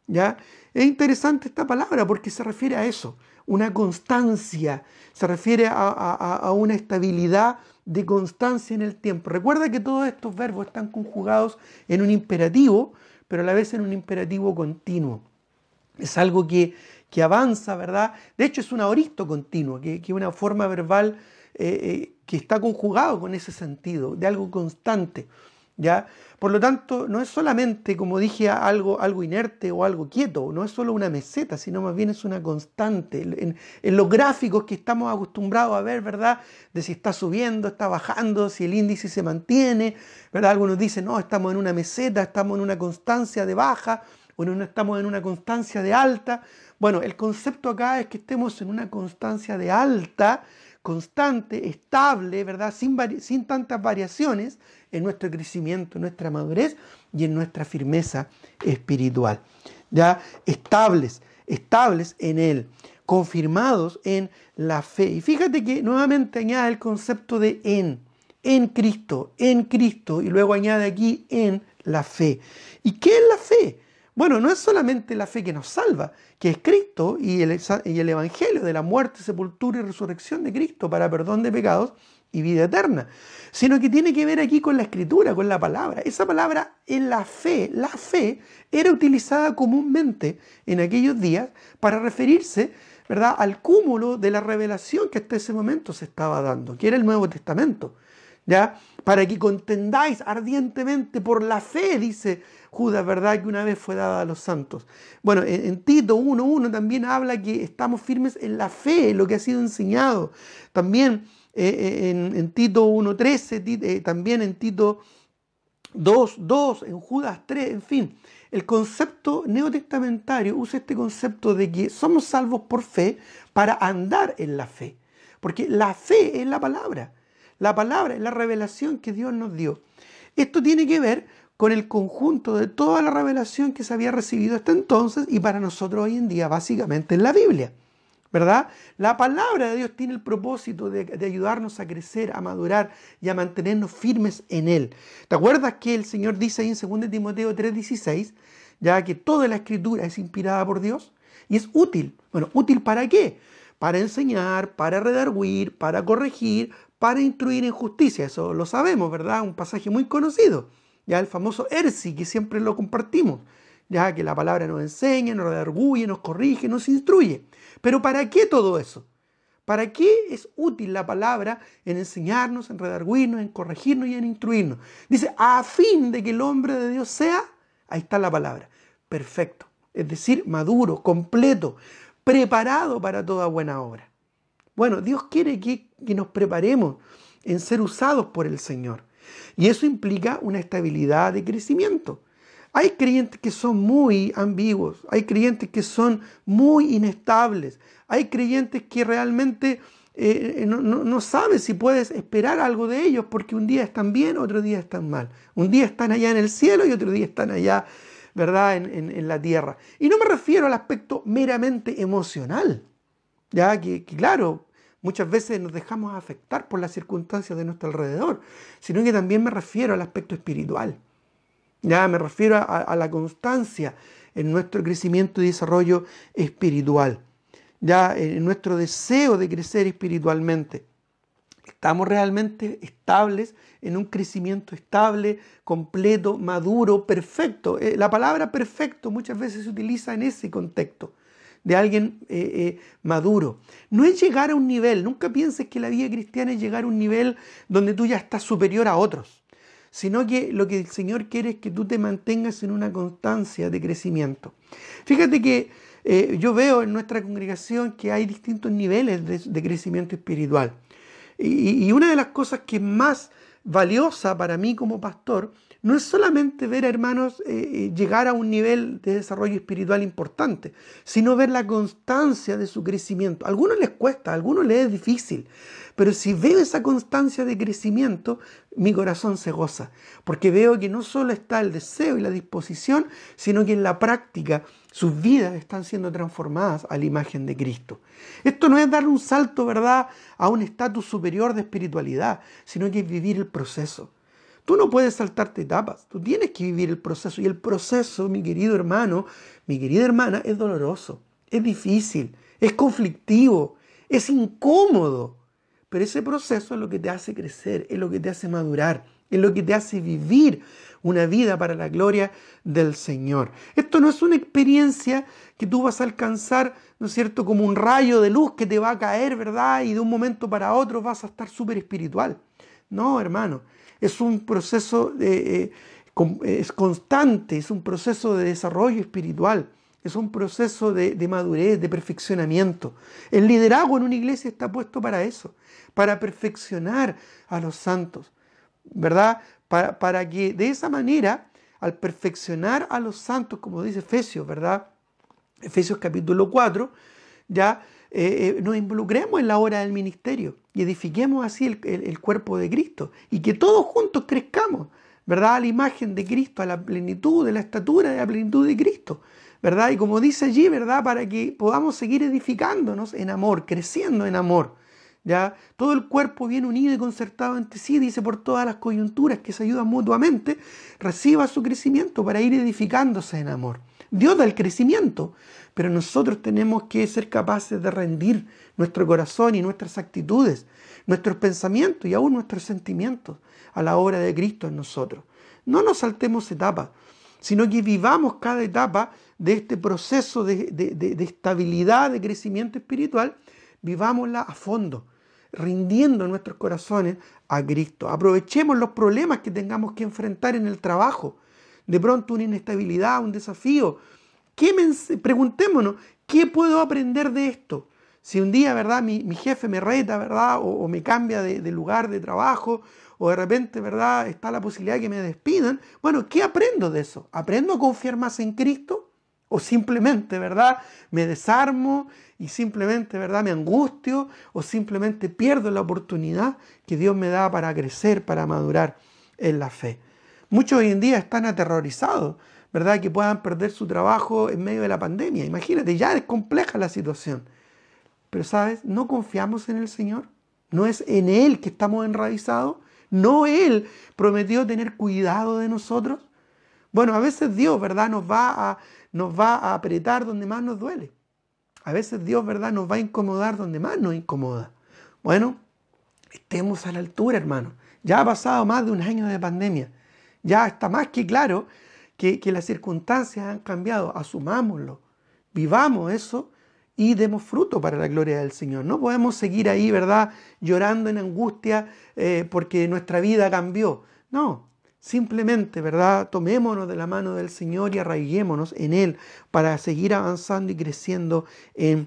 ¿ya? Es interesante esta palabra porque se refiere a eso, una constancia, se refiere a, una estabilidad de constancia en el tiempo. Recuerda que todos estos verbos están conjugados en un imperativo, pero a la vez en un imperativo continuo. Es algo que, avanza, ¿verdad? De hecho, es un aoristo continuo, que es una forma verbal eh, eh, que está conjugado con ese sentido, de algo constante. ¿ya? Por lo tanto, no es solamente, como dije, algo, algo inerte o algo quieto, no es solo una meseta, sino más bien es una constante. En, los gráficos que estamos acostumbrados a ver, ¿verdad? De si está subiendo, está bajando, si el índice se mantiene, ¿verdad? Algunos dicen, no, estamos en una meseta, estamos en una constancia de baja, o no estamos en una constancia de alta. Bueno, el concepto acá es que estemos en una constancia de alta, constante, estable, ¿verdad? Sin, tantas variaciones en nuestro crecimiento, en nuestra madurez y en nuestra firmeza espiritual. Ya estables, estables en Él, confirmados en la fe. Y fíjate que nuevamente añade el concepto de en, en Cristo, en Cristo, y luego añade aquí en la fe. ¿Y qué es la fe? Bueno, no es solamente la fe que nos salva, que es Cristo y el, Evangelio de la muerte, sepultura y resurrección de Cristo para perdón de pecados y vida eterna, sino que tiene que ver aquí con la escritura, con la palabra. Esa palabra en la fe, la fe era utilizada comúnmente en aquellos días para referirse ¿verdad? al cúmulo de la revelación que hasta ese momento se estaba dando, que era el Nuevo Testamento. Para que contendáis ardientemente por la fe, dice Judas, ¿verdad? Que una vez fue dada a los santos. Bueno, en, Tito 1.1 también habla que estamos firmes en la fe, en lo que ha sido enseñado. También eh, eh, en, Tito 1.13, eh, también en Tito 2.2, en Judas 3, en fin. El concepto neotestamentario usa este concepto de que somos salvos por fe para andar en la fe. Porque la fe es la palabra. La palabra es la revelación que Dios nos dio. Esto tiene que ver con el conjunto de toda la revelación que se había recibido hasta entonces y para nosotros hoy en día básicamente en la Biblia. ¿Verdad? La palabra de Dios tiene el propósito de, ayudarnos a crecer, a madurar y a mantenernos firmes en Él. ¿Te acuerdas que el Señor dice ahí en 2 Timoteo 3:16, ya que toda la escritura es inspirada por Dios y es útil? Bueno, útil para qué? Para enseñar, para redarguir, para corregir, para instruir en justicia. Eso lo sabemos, ¿verdad? Un pasaje muy conocido. Ya el famoso ERSI, que siempre lo compartimos. Ya que la palabra nos enseña, nos redarguye, nos corrige, nos instruye. Pero ¿para qué todo eso? ¿Para qué es útil la palabra en enseñarnos, en redarguirnos, en corregirnos y en instruirnos? Dice, a fin de que el hombre de Dios sea, ahí está la palabra, perfecto, es decir, maduro, completo, preparado para toda buena obra. Bueno, Dios quiere que, nos preparemos en ser usados por el Señor. Y eso implica una estabilidad de crecimiento. Hay creyentes que son muy ambiguos, hay creyentes que son muy inestables, hay creyentes que realmente eh, no, sabes si puedes esperar algo de ellos porque un día están bien, otro día están mal. Un día están allá en el cielo y otro día están allá, ¿verdad?, en, la tierra. Y no me refiero al aspecto meramente emocional, ya que claro, Muchas veces nos dejamos afectar por las circunstancias de nuestro alrededor, sino que también me refiero al aspecto espiritual. Ya me refiero a, la constancia en nuestro crecimiento y desarrollo espiritual. Ya en nuestro deseo de crecer espiritualmente. Estamos realmente estables en un crecimiento estable, completo, maduro, perfecto. Eh, la palabra perfecto muchas veces se utiliza en ese contexto de alguien eh, eh, maduro. No es llegar a un nivel, nunca pienses que la vida cristiana es llegar a un nivel donde tú ya estás superior a otros, sino que lo que el Señor quiere es que tú te mantengas en una constancia de crecimiento. Fíjate que eh, yo veo en nuestra congregación que hay distintos niveles de, crecimiento espiritual. Y, y una de las cosas que es más valiosa para mí como pastor, no es solamente ver, hermanos, eh, eh, llegar a un nivel de desarrollo espiritual importante, sino ver la constancia de su crecimiento. A algunos les cuesta, a algunos les es difícil, pero si veo esa constancia de crecimiento, mi corazón se goza, porque veo que no solo está el deseo y la disposición, sino que en la práctica sus vidas están siendo transformadas a la imagen de Cristo. Esto no es dar un salto, ¿verdad?, a un estatus superior de espiritualidad, sino que es vivir el proceso. Tú no puedes saltarte etapas, tú tienes que vivir el proceso. Y el proceso, mi querido hermano, mi querida hermana, es doloroso, es difícil, es conflictivo, es incómodo. Pero ese proceso es lo que te hace crecer, es lo que te hace madurar, es lo que te hace vivir una vida para la gloria del Señor. Esto no es una experiencia que tú vas a alcanzar, ¿no es cierto?, como un rayo de luz que te va a caer, ¿verdad? Y de un momento para otro vas a estar súper espiritual. No, hermano, es un proceso eh, eh, es constante, es un proceso de desarrollo espiritual, es un proceso de, madurez, de perfeccionamiento. El liderazgo en una iglesia está puesto para eso, para perfeccionar a los santos, ¿verdad? Para, para que de esa manera, al perfeccionar a los santos, como dice Efesios, ¿verdad? Efesios capítulo 4, ya eh, eh, nos involucremos en la obra del ministerio y edifiquemos así el, cuerpo de Cristo y que todos juntos crezcamos, ¿verdad? A la imagen de Cristo, a la plenitud, de la estatura, de la plenitud de Cristo, ¿verdad? Y como dice allí, ¿verdad? Para que podamos seguir edificándonos en amor, creciendo en amor. ¿Ya? Todo el cuerpo bien unido y concertado entre sí, dice por todas las coyunturas que se ayudan mutuamente, reciba su crecimiento para ir edificándose en amor. Dios da el crecimiento, pero nosotros tenemos que ser capaces de rendir nuestro corazón y nuestras actitudes, nuestros pensamientos y aún nuestros sentimientos a la obra de Cristo en nosotros. No nos saltemos etapas, sino que vivamos cada etapa de este proceso de, estabilidad, de crecimiento espiritual, vivámosla a fondo, rindiendo nuestros corazones a Cristo. Aprovechemos los problemas que tengamos que enfrentar en el trabajo. De pronto una inestabilidad, un desafío, preguntémonos, ¿qué puedo aprender de esto? Si un día, ¿verdad? Mi, jefe me reta, ¿verdad? O, me cambia de, lugar de trabajo, o de repente, ¿verdad? Está la posibilidad de que me despidan. Bueno, ¿qué aprendo de eso? ¿Aprendo a confiar más en Cristo? O simplemente, ¿verdad? Me desarmo y simplemente, ¿verdad? Me angustio o simplemente pierdo la oportunidad que Dios me da para crecer, para madurar en la fe. Muchos hoy en día están aterrorizados ¿verdad? Que puedan perder su trabajo en medio de la pandemia. Imagínate, ya es compleja la situación. Pero, ¿sabes? No confiamos en el Señor. No es en Él que estamos enraizados. No Él prometió tener cuidado de nosotros. Bueno, a veces Dios, ¿verdad? Nos va a, nos va a apretar donde más nos duele. A veces Dios, ¿verdad? Nos va a incomodar donde más nos incomoda. Bueno, estemos a la altura, hermano. Ya ha pasado más de un año de pandemia. Ya está más que claro que, las circunstancias han cambiado, asumámoslo, vivamos eso y demos fruto para la gloria del Señor. No podemos seguir ahí, ¿verdad?, llorando en angustia eh, porque nuestra vida cambió. No, simplemente, ¿verdad?, tomémonos de la mano del Señor y arraiguémonos en Él para seguir avanzando y creciendo en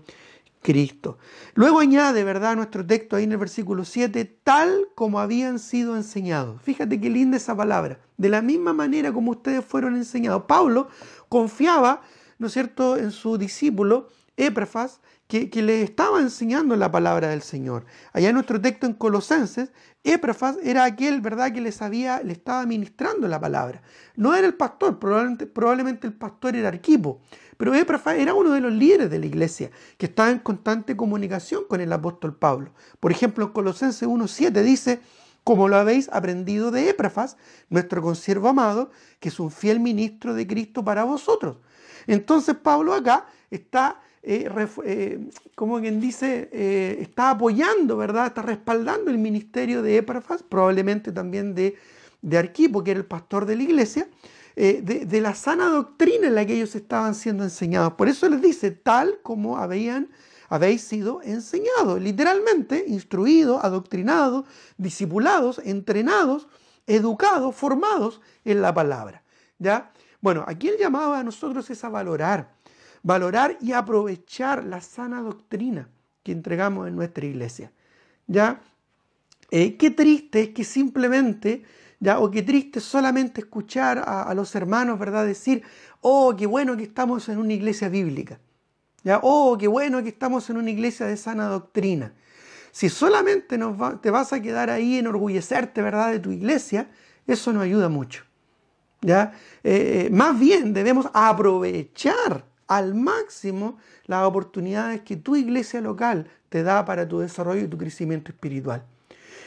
Cristo. Luego añade, ¿verdad?, nuestro texto ahí en el versículo 7, tal como habían sido enseñados. Fíjate qué linda esa palabra. De la misma manera como ustedes fueron enseñados. Pablo confiaba, ¿no es cierto?, en su discípulo Éprafas, que, que le estaba enseñando la palabra del Señor. Allá en nuestro texto en Colosenses, Éprafas era aquel, ¿verdad?, que les había, le estaba ministrando la palabra. No era el pastor, probablemente, probablemente el pastor era Arquipo. Pero Éprafas era uno de los líderes de la iglesia que estaba en constante comunicación con el apóstol Pablo. Por ejemplo, en Colosenses 1.7 dice, como lo habéis aprendido de Éprafas, nuestro consiervo amado, que es un fiel ministro de Cristo para vosotros. Entonces Pablo acá está, eh, eh, como quien dice, eh, está apoyando, ¿verdad? Está respaldando el ministerio de Éprafas, probablemente también de, de Arquipo, que era el pastor de la iglesia, eh, de, la sana doctrina en la que ellos estaban siendo enseñados. Por eso les dice, tal como habían, habéis sido enseñados, literalmente instruidos, adoctrinados, disipulados, entrenados, educados, formados en la palabra. ¿ya? Bueno, aquí el llamado a nosotros es a valorar, valorar y aprovechar la sana doctrina que entregamos en nuestra iglesia. ¿ya? Eh, qué triste es que simplemente o qué triste solamente escuchar a, los hermanos, ¿verdad? Decir, oh, qué bueno que estamos en una iglesia bíblica, ¿ya? Oh, qué bueno que estamos en una iglesia de sana doctrina. Si solamente te vas a quedar ahí enorgullecerte, ¿verdad?, de tu iglesia, eso no ayuda mucho, ¿ya? Eh, eh, más bien debemos aprovechar al máximo las oportunidades que tu iglesia local te da para tu desarrollo y tu crecimiento espiritual.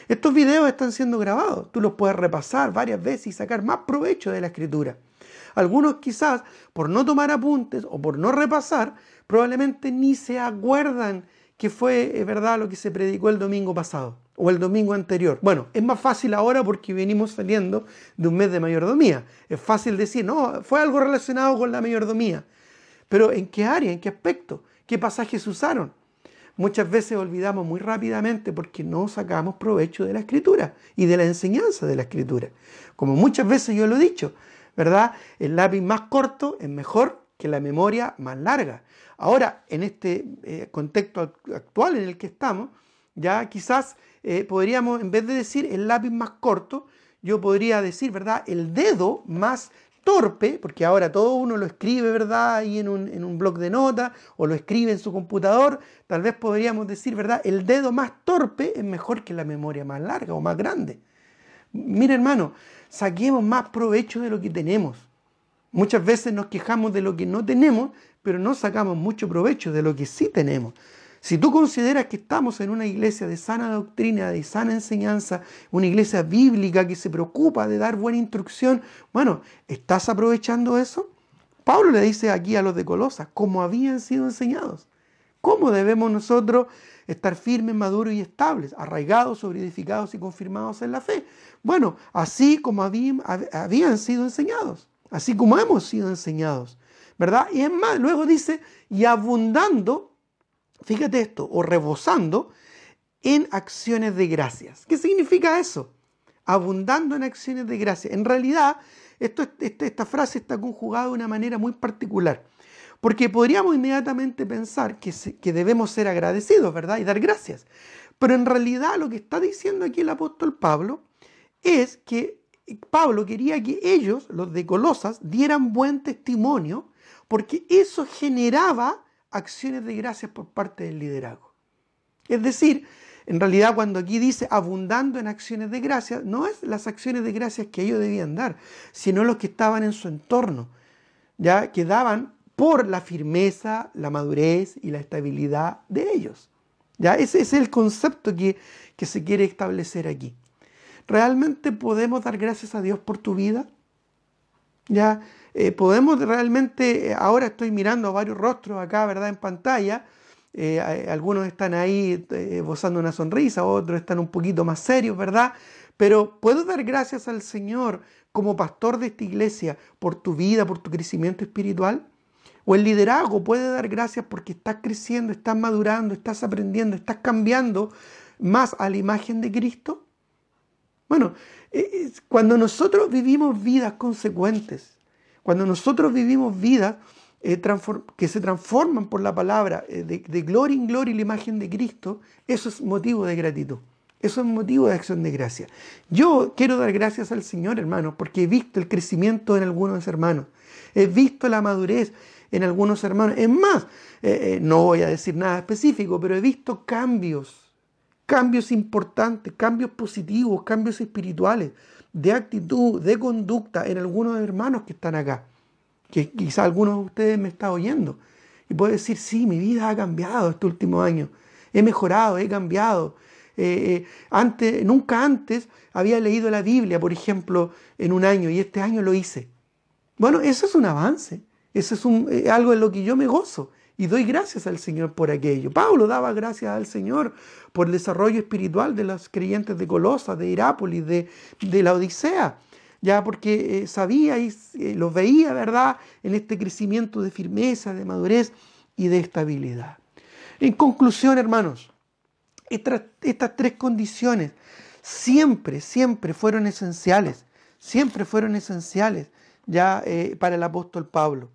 Estos videos están siendo grabados, tú los puedes repasar varias veces y sacar más provecho de la escritura. Algunos quizás por no tomar apuntes o por no repasar, probablemente ni se acuerdan que fue verdad lo que se predicó el domingo pasado o el domingo anterior. Bueno, es más fácil ahora porque venimos saliendo de un mes de mayordomía. Es fácil decir, no, fue algo relacionado con la mayordomía. Pero ¿en qué área? ¿En qué aspecto? ¿Qué pasajes usaron? muchas veces olvidamos muy rápidamente porque no sacamos provecho de la escritura y de la enseñanza de la escritura. Como muchas veces yo lo he dicho, ¿verdad? El lápiz más corto es mejor que la memoria más larga. Ahora, en este eh, contexto actual en el que estamos, ya quizás eh, podríamos, en vez de decir el lápiz más corto, yo podría decir, ¿verdad? El dedo más torpe, porque ahora todo uno lo escribe, ¿verdad?, ahí en un, en un blog de notas o lo escribe en su computador, tal vez podríamos decir, ¿verdad?, el dedo más torpe es mejor que la memoria más larga o más grande. Mira, hermano, saquemos más provecho de lo que tenemos. Muchas veces nos quejamos de lo que no tenemos, pero no sacamos mucho provecho de lo que sí tenemos. Si tú consideras que estamos en una iglesia de sana doctrina, de sana enseñanza, una iglesia bíblica que se preocupa de dar buena instrucción, bueno, ¿estás aprovechando eso? Pablo le dice aquí a los de Colosas, como habían sido enseñados. ¿Cómo debemos nosotros estar firmes, maduros y estables, arraigados, sobreedificados y confirmados en la fe? Bueno, así como habían, habían sido enseñados, así como hemos sido enseñados, ¿verdad? Y es más, luego dice, y abundando fíjate esto, o rebosando en acciones de gracias. ¿Qué significa eso? Abundando en acciones de gracias. En realidad, este, esta frase está conjugada de una manera muy particular, porque podríamos inmediatamente pensar que, que debemos ser agradecidos, ¿verdad? Y dar gracias. Pero en realidad lo que está diciendo aquí el apóstol Pablo es que Pablo quería que ellos, los de Colosas, dieran buen testimonio, porque eso generaba acciones de gracias por parte del liderazgo. Es decir, en realidad cuando aquí dice abundando en acciones de gracias, no es las acciones de gracias que ellos debían dar, sino los que estaban en su entorno, ya que daban por la firmeza, la madurez y la estabilidad de ellos. ¿ya? Ese es el concepto que, que se quiere establecer aquí. ¿Realmente podemos dar gracias a Dios por tu vida? ¿Ya? Eh, podemos realmente, eh, ahora estoy mirando a varios rostros acá, ¿verdad? En pantalla, eh, algunos están ahí bozando una sonrisa, otros están un poquito más serios, ¿verdad? Pero puedo dar gracias al Señor como pastor de esta iglesia por tu vida, por tu crecimiento espiritual. O el liderazgo puede dar gracias porque estás creciendo, estás madurando, estás aprendiendo, estás cambiando más a la imagen de Cristo. Bueno, cuando nosotros vivimos vidas consecuentes, cuando nosotros vivimos vidas eh, que se transforman por la palabra eh, de, gloria en gloria y la imagen de Cristo, eso es motivo de gratitud. Eso es motivo de acción de gracia. Yo quiero dar gracias al Señor, hermano porque he visto el crecimiento en algunos hermanos. He visto la madurez en algunos hermanos. Es más, eh, no voy a decir nada específico, pero he visto cambios, cambios importantes, cambios positivos, cambios espirituales de actitud, de conducta en algunos hermanos que están acá, que quizá algunos de ustedes me están oyendo, y puede decir, sí, mi vida ha cambiado este último año, he mejorado, he cambiado. Eh, eh, antes, nunca antes había leído la Biblia, por ejemplo, en un año, y este año lo hice. Bueno, eso es un avance, eso es eh, algo en lo que yo me gozo. Y doy gracias al Señor por aquello. Pablo daba gracias al Señor por el desarrollo espiritual de los creyentes de Colosa, de Irápolis, de, la Odisea. Ya porque eh, sabía y lo eh, los veía, ¿verdad?, en este crecimiento de firmeza, de madurez y de estabilidad. En conclusión, hermanos, estas, tres condiciones siempre, siempre fueron esenciales, siempre fueron esenciales ya eh, para el apóstol Pablo.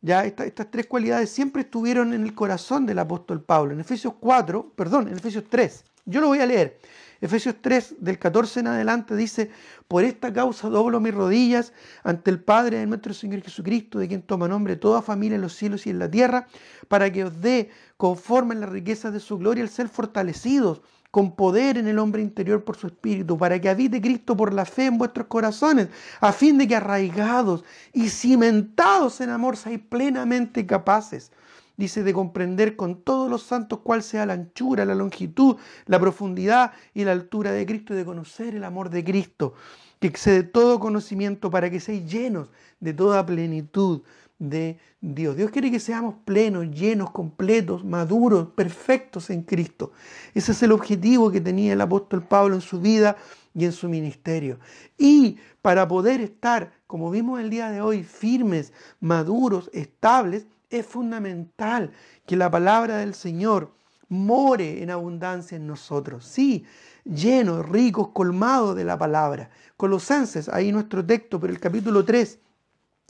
Ya estas tres cualidades siempre estuvieron en el corazón del apóstol Pablo. En Efesios 4, perdón, en Efesios 3. Yo lo voy a leer. Efesios 3, del 14 en adelante, dice, por esta causa doblo mis rodillas ante el Padre de nuestro Señor Jesucristo, de quien toma nombre toda familia en los cielos y en la tierra, para que os dé, conforme en las riquezas de su gloria, el ser fortalecidos con poder en el hombre interior por su espíritu, para que habite Cristo por la fe en vuestros corazones, a fin de que arraigados y cimentados en amor seáis plenamente capaces dice, de comprender con todos los santos cuál sea la anchura, la longitud, la profundidad y la altura de Cristo, y de conocer el amor de Cristo, que excede todo conocimiento para que seáis llenos de toda plenitud, de Dios. Dios quiere que seamos plenos, llenos, completos, maduros, perfectos en Cristo. Ese es el objetivo que tenía el apóstol Pablo en su vida y en su ministerio. Y para poder estar, como vimos el día de hoy, firmes, maduros, estables, es fundamental que la palabra del Señor more en abundancia en nosotros. Sí, llenos, ricos, colmados de la palabra. Colosenses, ahí nuestro texto, pero el capítulo 3,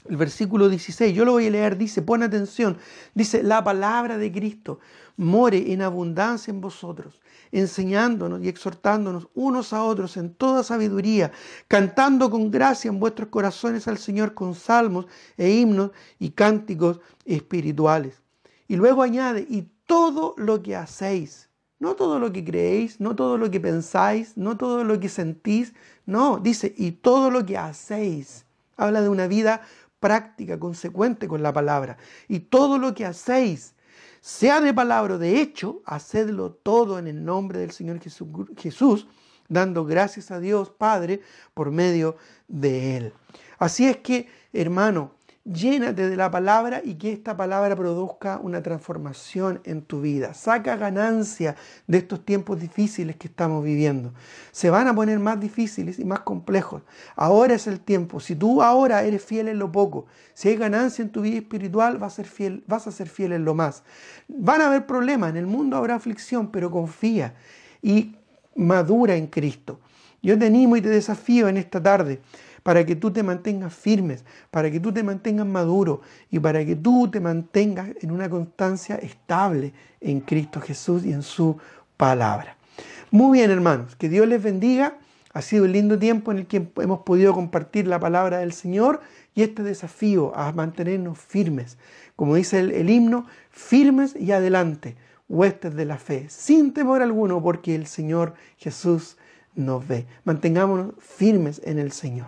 el versículo 16, yo lo voy a leer, dice, pon atención, dice, la palabra de Cristo more en abundancia en vosotros, enseñándonos y exhortándonos unos a otros en toda sabiduría, cantando con gracia en vuestros corazones al Señor con salmos e himnos y cánticos espirituales. Y luego añade, y todo lo que hacéis, no todo lo que creéis, no todo lo que pensáis, no todo lo que sentís, no, dice, y todo lo que hacéis. Habla de una vida práctica consecuente con la palabra. Y todo lo que hacéis, sea de palabra o de hecho, hacedlo todo en el nombre del Señor Jesús, dando gracias a Dios Padre por medio de Él. Así es que, hermano, Llénate de la palabra y que esta palabra produzca una transformación en tu vida. Saca ganancia de estos tiempos difíciles que estamos viviendo. Se van a poner más difíciles y más complejos. Ahora es el tiempo. Si tú ahora eres fiel en lo poco, si hay ganancia en tu vida espiritual, vas a ser fiel, vas a ser fiel en lo más. Van a haber problemas, en el mundo habrá aflicción, pero confía y madura en Cristo. Yo te animo y te desafío en esta tarde para que tú te mantengas firmes, para que tú te mantengas maduro y para que tú te mantengas en una constancia estable en Cristo Jesús y en su palabra. Muy bien, hermanos, que Dios les bendiga. Ha sido un lindo tiempo en el que hemos podido compartir la palabra del Señor y este desafío a mantenernos firmes. Como dice el, himno, firmes y adelante, huestes de la fe, sin temor alguno, porque el Señor Jesús nos ve. Mantengámonos firmes en el Señor.